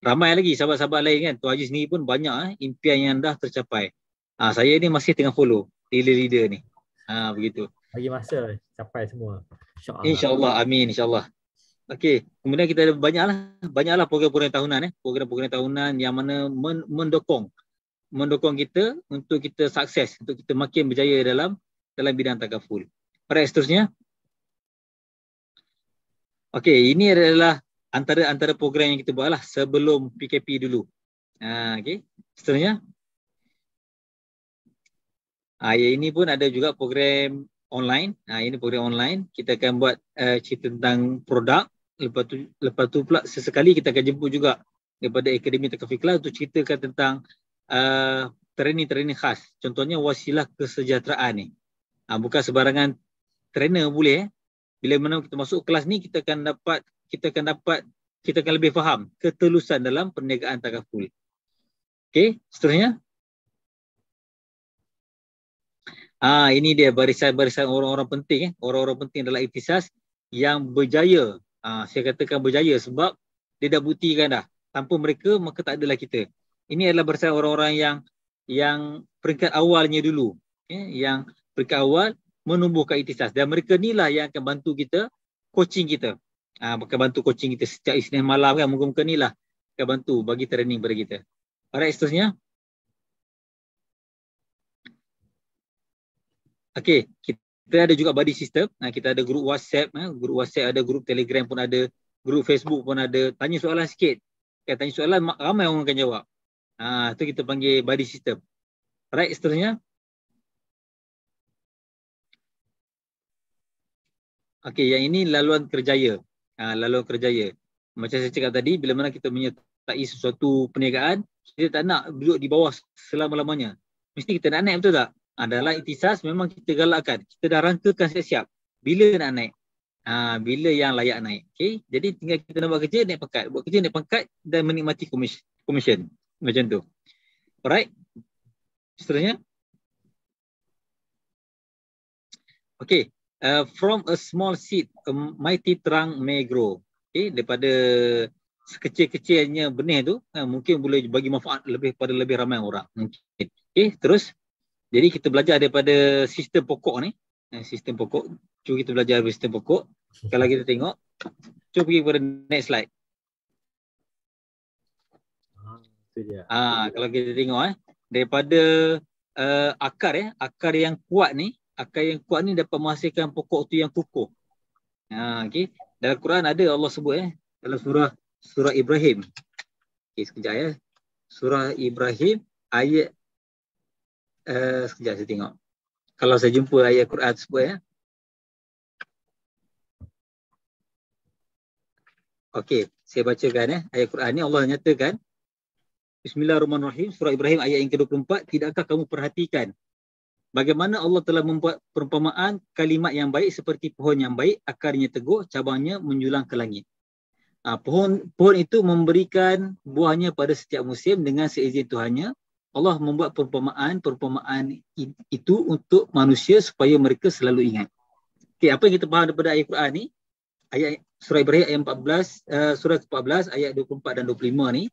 ramai lagi sahabat-sahabat lain kan Tuan Haji sendiri pun banyak eh, impian yang dah tercapai ha, saya ni masih tengah follow leader-leader ni ha, begitu
bagi masa capai semua
insyaAllah insya Allah, amin insyaAllah Okey, kemudian kita ada banyaklah banyaklah program-program tahunan eh, program-program tahunan yang mana men- mendukung mendukung kita untuk kita sukses, untuk kita makin berjaya dalam dalam bidang takaful. Pada seterusnya. Okey, ini adalah antara antara program yang kita buat lah sebelum PKP dulu. Ha, okay. Seterusnya. Ha, yang ini pun ada juga program online. Ha, ini program online. Kita akan buat uh, cerita tentang produk. Lepas tu, lepas tu pula sesekali kita akan jemput juga daripada Akademi Takafi Kelas untuk ceritakan tentang uh, eh, training-training khas. Contohnya wasilah kesejahteraan ni. Ha, bukan sebarangan trainer boleh. Eh. Bila mana kita masuk kelas ni, kita akan dapat kita akan dapat kita akan lebih faham ketelusan dalam perniagaan takaful. Okey, seterusnya. Ah, ini dia barisan-barisan orang-orang penting eh. Orang-orang penting dalam iktisas yang berjaya. Ah, saya katakan berjaya sebab dia dah buktikan dah. Tanpa mereka maka tak adalah kita. Ini adalah barisan orang-orang yang yang peringkat awalnya dulu. Okay. Eh, yang peringkat awal menumbuhkan iktisas dan mereka inilah yang akan bantu kita coaching kita Ah uh, akan bantu coaching kita setiap Isnin malam kan muka-muka ni akan lah. bantu bagi training pada kita. Alright seterusnya. Okay, kita ada juga body system. Nah, kita ada grup WhatsApp, eh. Ah, grup WhatsApp ada, grup Telegram pun ada, grup Facebook pun ada. Tanya soalan sikit. Kan tanya soalan ramai orang akan jawab. Ah, tu kita panggil body system. Right seterusnya. Okay, yang ini laluan kerjaya. Ah, lalu kerjaya. Macam saya cakap tadi, bila mana kita menyertai sesuatu perniagaan, kita tak nak duduk di bawah selama-lamanya. Mesti kita nak naik, betul tak? Ha, dalam itisas memang kita galakkan. Kita dah rangkakan siap-siap. Bila nak naik? Ha, bila yang layak naik. Okay? Jadi tinggal kita nak buat kerja, naik pangkat. Buat kerja, naik pangkat dan menikmati komisi- komisen. Macam tu. Alright? Seterusnya? Okay, uh, from a small seed a mighty trunk may grow okay daripada sekecil-kecilnya benih tu uh, mungkin boleh bagi manfaat lebih pada lebih ramai orang mungkin okay. okay terus jadi kita belajar daripada sistem pokok ni eh, sistem pokok cuba kita belajar daripada sistem pokok kalau kita tengok cuba pergi kepada next slide ah, ah kalau kita tengok eh daripada uh, akar ya eh, akar yang kuat ni akar yang kuat ni dapat menghasilkan pokok tu yang kukuh. Ha, okay. Dalam Quran ada Allah sebut eh. Dalam surah surah Ibrahim. Okay, sekejap ya. Surah Ibrahim ayat uh, sekejap saya tengok. Kalau saya jumpa ayat Quran sebut ya. Okey, saya bacakan eh. ayat Quran ni Allah nyatakan Bismillahirrahmanirrahim surah Ibrahim ayat yang ke-24 tidakkah kamu perhatikan Bagaimana Allah telah membuat perumpamaan kalimat yang baik seperti pohon yang baik, akarnya teguh, cabangnya menjulang ke langit. Ha, pohon pohon itu memberikan buahnya pada setiap musim dengan seizin Tuhannya. Allah membuat perumpamaan-perumpamaan itu untuk manusia supaya mereka selalu ingat. Okay, apa yang kita faham daripada ayat Quran ni? Ayat surah Ibrahim ayat 14, uh, eh, surah 14 ayat 24 dan 25 ni.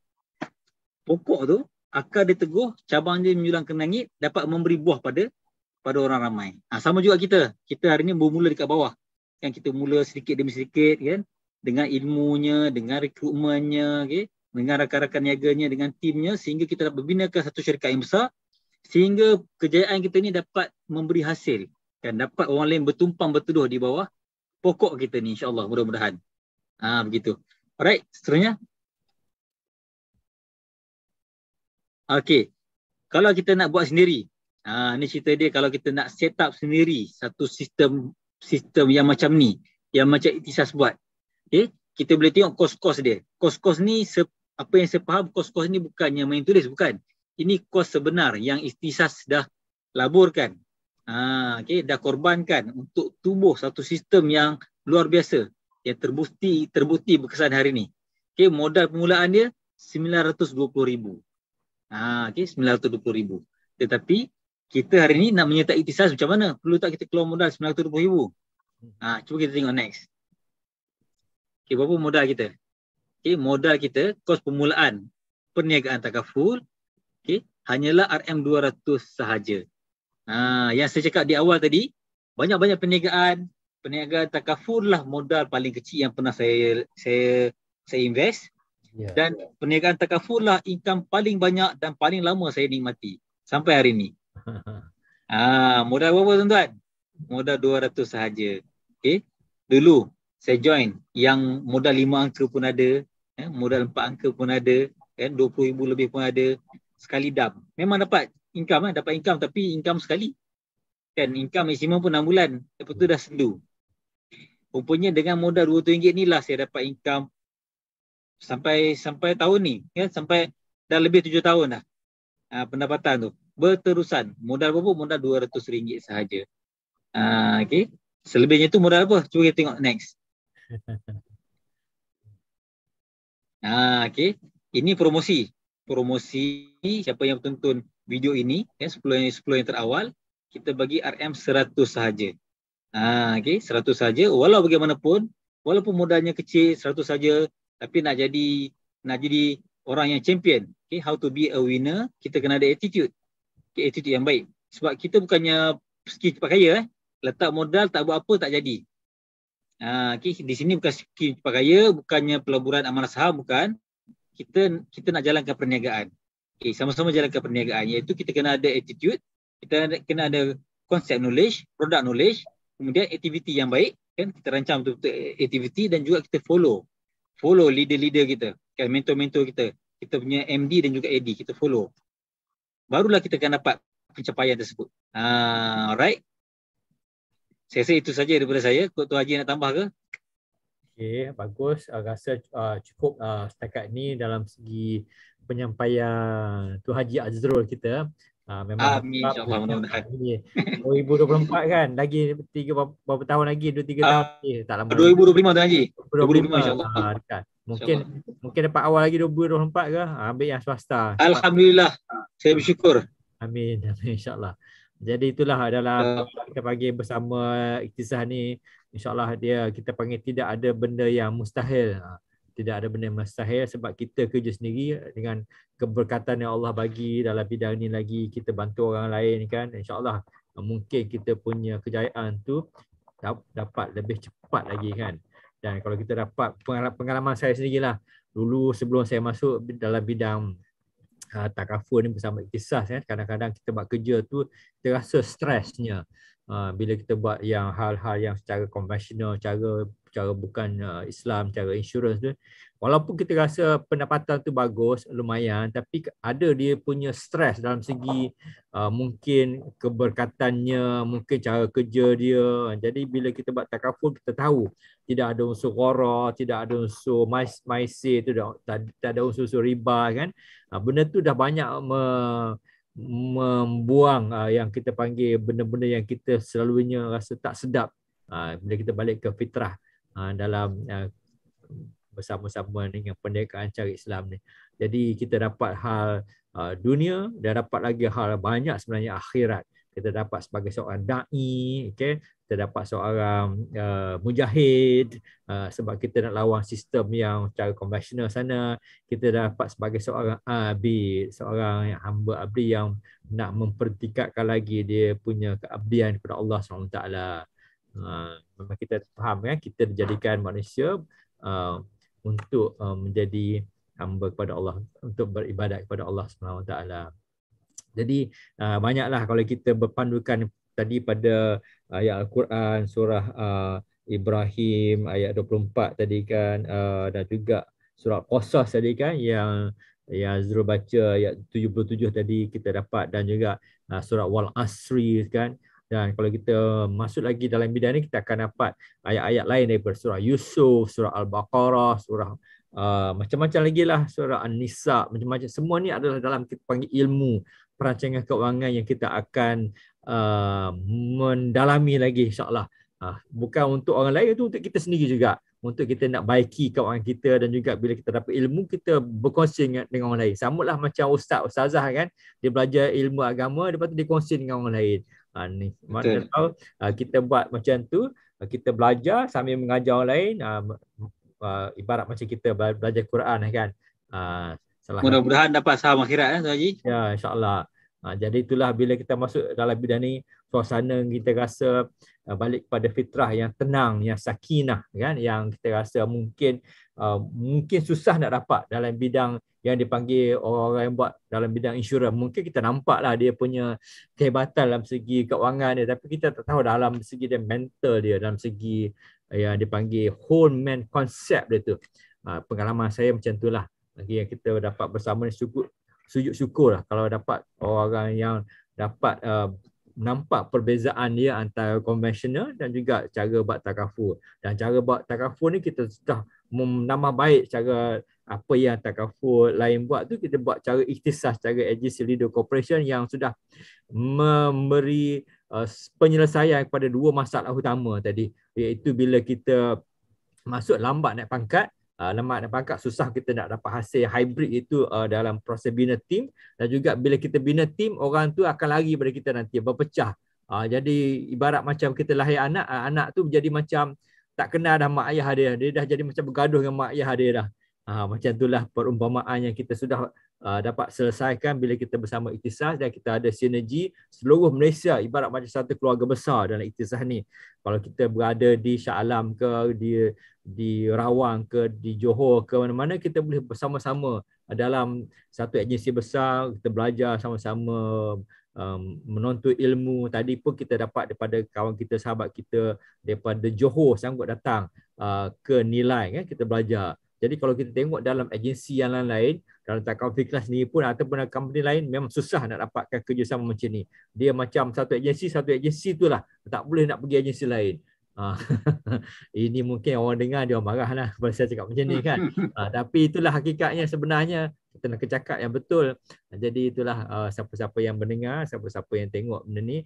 Pokok tu akar dia teguh, cabang dia menjulang ke langit dapat memberi buah pada pada orang ramai. Ha, sama juga kita. Kita hari ini bermula dekat bawah. Yang kita mula sedikit demi sedikit kan dengan ilmunya, dengan rekrutmennya, okay? dengan rakan-rakan niaganya, dengan timnya sehingga kita dapat membinakan satu syarikat yang besar sehingga kejayaan kita ni dapat memberi hasil dan dapat orang lain bertumpang berteduh di bawah pokok kita ni insyaAllah mudah-mudahan. Ha, begitu. Alright, seterusnya. Okay, kalau kita nak buat sendiri, Uh, ni cerita dia kalau kita nak set up sendiri satu sistem sistem yang macam ni, yang macam Iktisas buat. Okay? Kita boleh tengok kos-kos dia. Kos-kos ni, apa yang saya faham, kos-kos ni bukannya main tulis, bukan. Ini kos sebenar yang Iktisas dah laburkan. Uh, okay? Dah korbankan untuk tubuh satu sistem yang luar biasa. Yang terbukti, terbukti berkesan hari ni. Okay? Modal permulaan dia RM920,000. Uh, ha, okay? RM920,000. Tetapi kita hari ni nak menyertai iktisas macam mana? Perlu tak kita keluar modal RM920,000? Ha, cuba kita tengok next. Okay, berapa modal kita? Okay, modal kita, kos permulaan perniagaan takaful, okay, hanyalah RM200 sahaja. Ha, yang saya cakap di awal tadi, banyak-banyak perniagaan, perniagaan takaful lah modal paling kecil yang pernah saya saya saya invest. Yeah. Dan perniagaan takaful lah income paling banyak dan paling lama saya nikmati sampai hari ini. Ah, modal berapa tuan-tuan? Modal 200 sahaja. Okey. Dulu saya join yang modal 5 angka pun ada, eh, modal 4 angka pun ada, kan eh, 20,000 lebih pun ada sekali dam. Memang dapat income eh, dapat income tapi income sekali. Kan income maksimum pun 6 bulan. Lepas tu dah sendu. Rupanya dengan modal RM200 ni lah saya dapat income sampai sampai tahun ni. Ya? Sampai dah lebih 7 tahun dah uh, ah, pendapatan tu berterusan. Modal berapa? Modal RM200 sahaja. Uh, ah, okay. Selebihnya tu modal apa? Cuba kita tengok next. uh, ah, okay. Ini promosi. Promosi siapa yang tonton video ini, ya, 10, yang, 10 yang terawal, kita bagi RM100 sahaja. uh, okay. 100 sahaja. Walau bagaimanapun, walaupun modalnya kecil, 100 sahaja, tapi nak jadi nak jadi orang yang champion. Okay, how to be a winner, kita kena ada attitude ke attitude yang baik. Sebab kita bukannya skim cepat kaya eh. Letak modal tak buat apa tak jadi. Ha, okay. Di sini bukan skim cepat kaya, bukannya pelaburan amanah saham, bukan. Kita kita nak jalankan perniagaan. Okay. Sama-sama jalankan perniagaan. Iaitu kita kena ada attitude, kita kena ada konsep knowledge, produk knowledge, kemudian aktiviti yang baik. Kan? Kita rancang betul-betul aktiviti dan juga kita follow. Follow leader-leader kita, kan, mentor-mentor kita. Kita punya MD dan juga AD, kita follow barulah kita akan dapat pencapaian tersebut. Ha, alright. Saya rasa itu saja daripada saya. Kok Tuan Haji nak tambah ke?
Okay, bagus. Uh, rasa uh, cukup uh, setakat ni dalam segi penyampaian Tu Haji Azrul kita. Uh, memang Amin. Lah InsyaAllah. 2024 kan? Lagi tiga, berapa tahun lagi? Dua, tiga tahun. Uh, eh, tak lama. 2025 Tu Haji. 2025, 2025 InsyaAllah. Uh, Mungkin InsyaAllah. mungkin dapat awal lagi 2024 ke? Ah, ambil yang swasta. Alhamdulillah. Saya bersyukur. Amin. Amin insyaAllah. Jadi itulah adalah uh. kita pagi bersama iktisah ni. insya Allah dia kita panggil tidak ada benda yang mustahil. Ah, tidak ada benda yang mustahil sebab kita kerja sendiri dengan keberkatan yang Allah bagi dalam bidang ni lagi. Kita bantu orang lain kan. insya Allah mungkin kita punya kejayaan tu dapat lebih cepat lagi kan. Dan kalau kita dapat pengalaman saya sendiri lah, dulu sebelum saya masuk dalam bidang uh, ah, takaful ni bersama kisah ya kadang-kadang kita buat kerja tu kita rasa stresnya uh, ah, bila kita buat yang hal-hal yang secara konvensional cara cara bukan uh, Islam, cara insurans tu. Walaupun kita rasa pendapatan tu bagus, lumayan, tapi ada dia punya stres dalam segi uh, mungkin keberkatannya, mungkin cara kerja dia. Jadi bila kita buat takaful, kita tahu tidak ada unsur ghara, tidak ada unsur maise, dah tidak ada unsur-unsur riba kan. Uh, benda tu dah banyak me- membuang uh, yang kita panggil benda-benda yang kita selalunya rasa tak sedap uh, bila kita balik ke fitrah Ah, dalam ah, bersama-sama dengan pendekaan cara Islam ni. Jadi kita dapat hal ah, dunia dan dapat lagi hal banyak sebenarnya akhirat. Kita dapat sebagai seorang dai, okay? kita dapat seorang uh, mujahid uh, sebab kita nak lawan sistem yang cara konvensional sana. Kita dapat sebagai seorang abid, seorang yang hamba abdi yang nak mempertingkatkan lagi dia punya keabdian kepada Allah SWT. Hmm. Ah, memang kita faham kan kita dijadikan manusia ah, untuk ah, menjadi hamba kepada Allah untuk beribadat kepada Allah SWT. Jadi banyaklah kalau kita berpandukan tadi pada ayat Al-Quran surah Ibrahim ayat 24 tadi kan dan juga surah Qasas tadi kan yang yang Azrul baca ayat 77 tadi kita dapat dan juga surah Wal Asri kan dan kalau kita masuk lagi dalam bidang ni kita akan dapat ayat-ayat lain daripada surah Yusuf, surah Al-Baqarah, surah uh, macam-macam lagi lah surah An-Nisa, macam-macam. Semua ni adalah dalam kita panggil ilmu perancangan keuangan yang kita akan uh, mendalami lagi insyaAllah. Uh, bukan untuk orang lain, itu untuk kita sendiri juga. Untuk kita nak baiki kawan kita dan juga bila kita dapat ilmu, kita berkongsi dengan, dengan orang lain. Sama lah macam ustaz, ustazah kan. Dia belajar ilmu agama, lepas tu dia kongsi dengan orang lain ha, ni maknanya kalau ha, ah, kita buat macam tu ah, kita belajar sambil mengajar orang lain ha, ha, ibarat macam kita belajar Quran lah kan ha, mudah-mudahan dapat saham akhirat eh, Haji. ya insyaallah ha, jadi itulah bila kita masuk dalam bidang ni suasana kita rasa balik kepada fitrah yang tenang yang sakinah kan yang kita rasa mungkin uh, mungkin susah nak dapat dalam bidang yang dipanggil orang-orang yang buat dalam bidang insurans mungkin kita nampak lah dia punya kehebatan dalam segi keuangan dia tapi kita tak tahu dalam segi dia mental dia dalam segi eh, yang dipanggil whole man concept dia tu ha, pengalaman saya macam tu lah yang kita dapat bersama ni sujud, sujud syukur lah kalau dapat orang yang dapat eh, nampak perbezaan dia antara konvensional dan juga cara buat takaful dan cara buat takaful ni kita sudah menambah baik cara apa yang takaful lain buat tu kita buat cara ikhtisas cara agency leader corporation yang sudah memberi uh, penyelesaian kepada dua masalah utama tadi iaitu bila kita masuk lambat naik pangkat uh, lambat naik pangkat susah kita nak dapat hasil hybrid itu uh, dalam proses bina team dan juga bila kita bina team orang tu akan lari pada kita nanti berpecah uh, jadi ibarat macam kita lahir anak uh, anak tu jadi macam tak kenal dah mak ayah dia dia dah jadi macam bergaduh dengan mak ayah dia dah Ha, macam itulah perumpamaan yang kita sudah uh, dapat selesaikan bila kita bersama iktisas dan kita ada sinergi seluruh Malaysia ibarat macam satu keluarga besar dalam iktisas ni. Kalau kita berada di Shah Alam ke, di, di Rawang ke, di Johor ke mana-mana, kita boleh bersama-sama dalam satu agensi besar, kita belajar sama-sama um, menuntut ilmu. Tadi pun kita dapat daripada kawan kita, sahabat kita daripada Johor sanggup datang uh, ke nilai kan, kita belajar. Jadi kalau kita tengok dalam agensi yang lain-lain, dalam takaun fikiran ni pun ataupun dalam company lain memang susah nak dapatkan kerjasama macam ni. Dia macam satu agensi, satu agensi tu lah. Tak boleh nak pergi agensi lain. Ha, ini mungkin orang dengar dia marah lah kalau saya cakap macam ni kan. Ha, tapi itulah hakikatnya sebenarnya kita nak cakap yang betul. Ha, jadi itulah siapa-siapa yang mendengar, siapa-siapa yang tengok benda ni,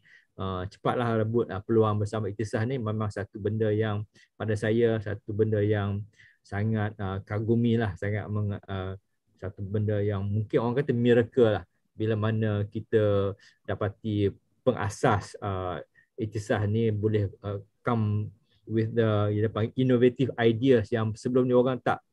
cepatlah rebut peluang bersama ikhtisah ni memang satu benda yang pada saya satu benda yang sangat uh, kagumi lah sangat meng, uh, satu benda yang mungkin orang kata miracle lah bila mana kita dapati pengasas uh, itisah ni boleh uh, come with the you dapat innovative ideas yang sebelum ni orang tak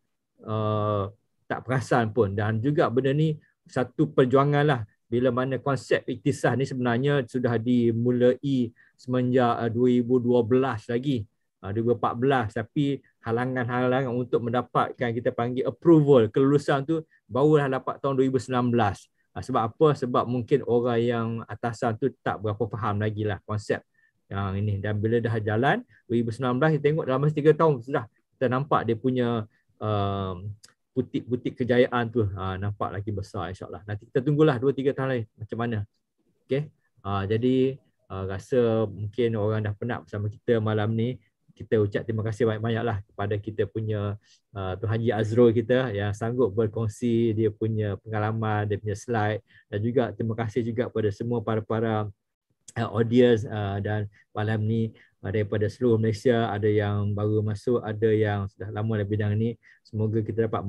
uh, tak perasan pun dan juga benda ni satu perjuangan lah bila mana konsep iktisah ni sebenarnya sudah dimulai semenjak 2012 uh, lagi 2014 uh, tapi halangan-halangan untuk mendapatkan kita panggil approval kelulusan tu barulah dapat tahun 2019. Ah, sebab apa? Sebab mungkin orang yang atasan tu tak berapa faham lagi lah konsep yang ini. Dan bila dah jalan 2019 kita tengok dalam setiga tahun sudah kita nampak dia punya uh, um, butik-butik kejayaan tu ha, nampak lagi besar insyaAllah. Nanti kita tunggulah 2-3 tahun lagi macam mana. Okay. Ha, ah, jadi ha, rasa mungkin orang dah penat bersama kita malam ni kita ucap terima kasih banyak-banyaklah kepada kita punya uh, Tuhan Haji Azrul kita yang sanggup berkongsi dia punya pengalaman, dia punya slide dan juga terima kasih juga kepada semua para-para uh, audience uh, dan malam ni uh, daripada seluruh Malaysia ada yang baru masuk, ada yang sudah lama dalam bidang ni. Semoga kita dapat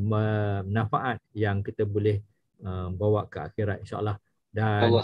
manfaat yang kita boleh uh, bawa ke akhirat Insyaallah dan Allah.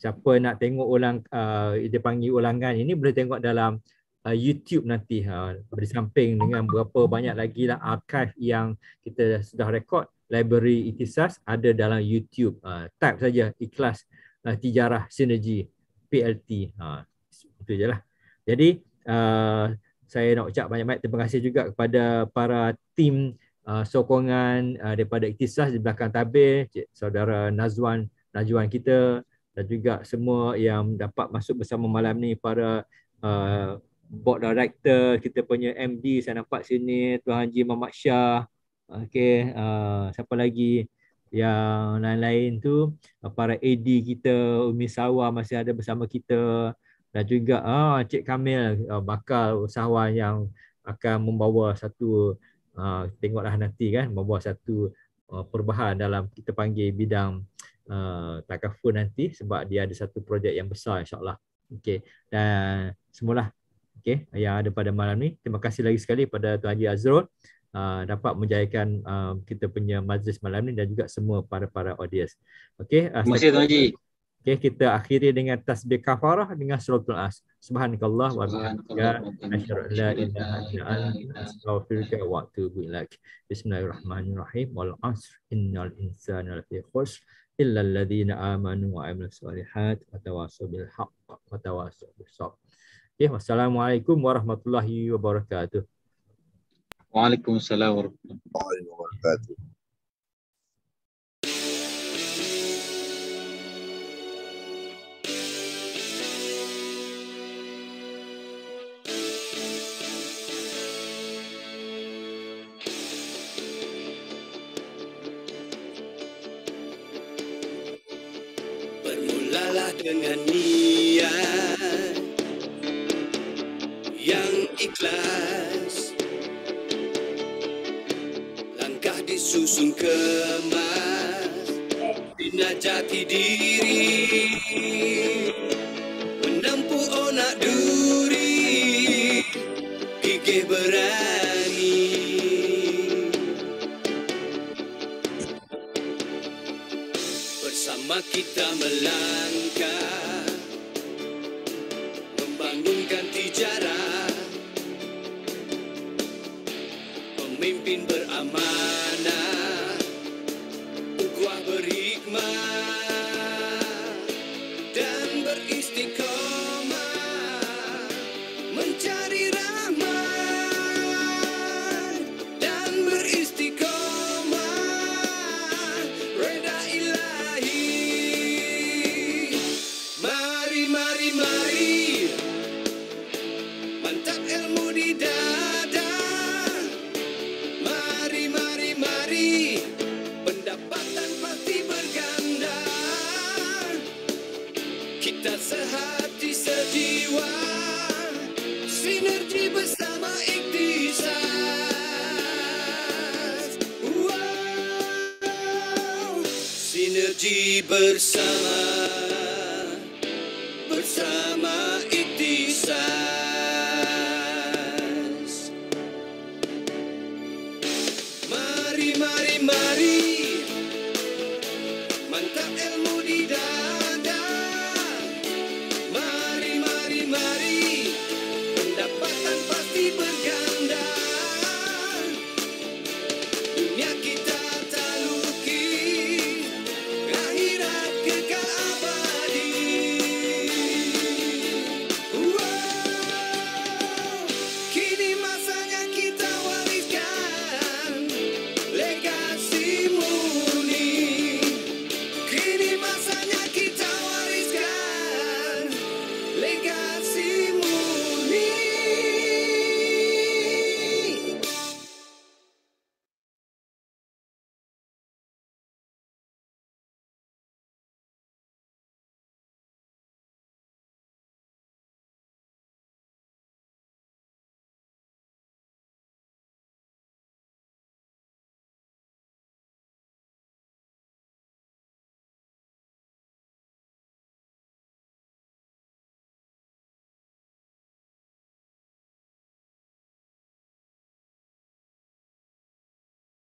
siapa nak tengok ulang uh, dia panggil ulangan ini boleh tengok dalam uh, YouTube nanti uh, ha, bersamping dengan berapa banyak lagi lah archive yang kita sudah record. library ITISAS ada dalam YouTube. Uh, type saja ikhlas uh, tijarah sinergi PLT. Uh, ha, itu je lah. Jadi uh, saya nak ucap banyak-banyak terima kasih juga kepada para tim uh, sokongan uh, daripada ITISAS di belakang tabir, Cik Saudara Nazwan, Najuan kita dan juga semua yang dapat masuk bersama malam ni para uh, board director kita punya MD saya nampak sini Tuan Haji Mamak Shah okey uh, siapa lagi yang lain-lain tu uh, para AD kita Umi Sawa masih ada bersama kita dan juga ah uh, Cik Kamil uh, bakal usahawan yang akan membawa satu uh, tengoklah nanti kan membawa satu uh, perubahan dalam kita panggil bidang uh, takaful nanti sebab dia ada satu projek yang besar insyaallah okey dan semualah okay, yang ada pada malam ni. Terima kasih lagi sekali pada Tuan Haji Azrul uh, dapat menjayakan uh, kita punya majlis malam ni dan juga semua para-para audience. Okay, uh, Terima kasih Tuan Haji. Okay, kita akhiri dengan tasbih kafarah dengan suratul as. Subhanakallah wa bihamdika asyhadu an la ilaha illa anta astaghfiruka wa atubu ilaik. Bismillahirrahmanirrahim. Wal asr innal insana lafi khusr illa alladhina amanu wa amilus solihat wa tawassaw bil haqq wa tawassaw bis sabr. Okay. Wassalamualaikum warahmatullahi wabarakatuh.
Waalaikumsalam
warahmatullahi
wabarakatuh.
Mulalah dengan ini. ikhlas Langkah disusun kemas bina jati diri Menempuh onak duri Gigih berani Bersama kita melangkah bersama.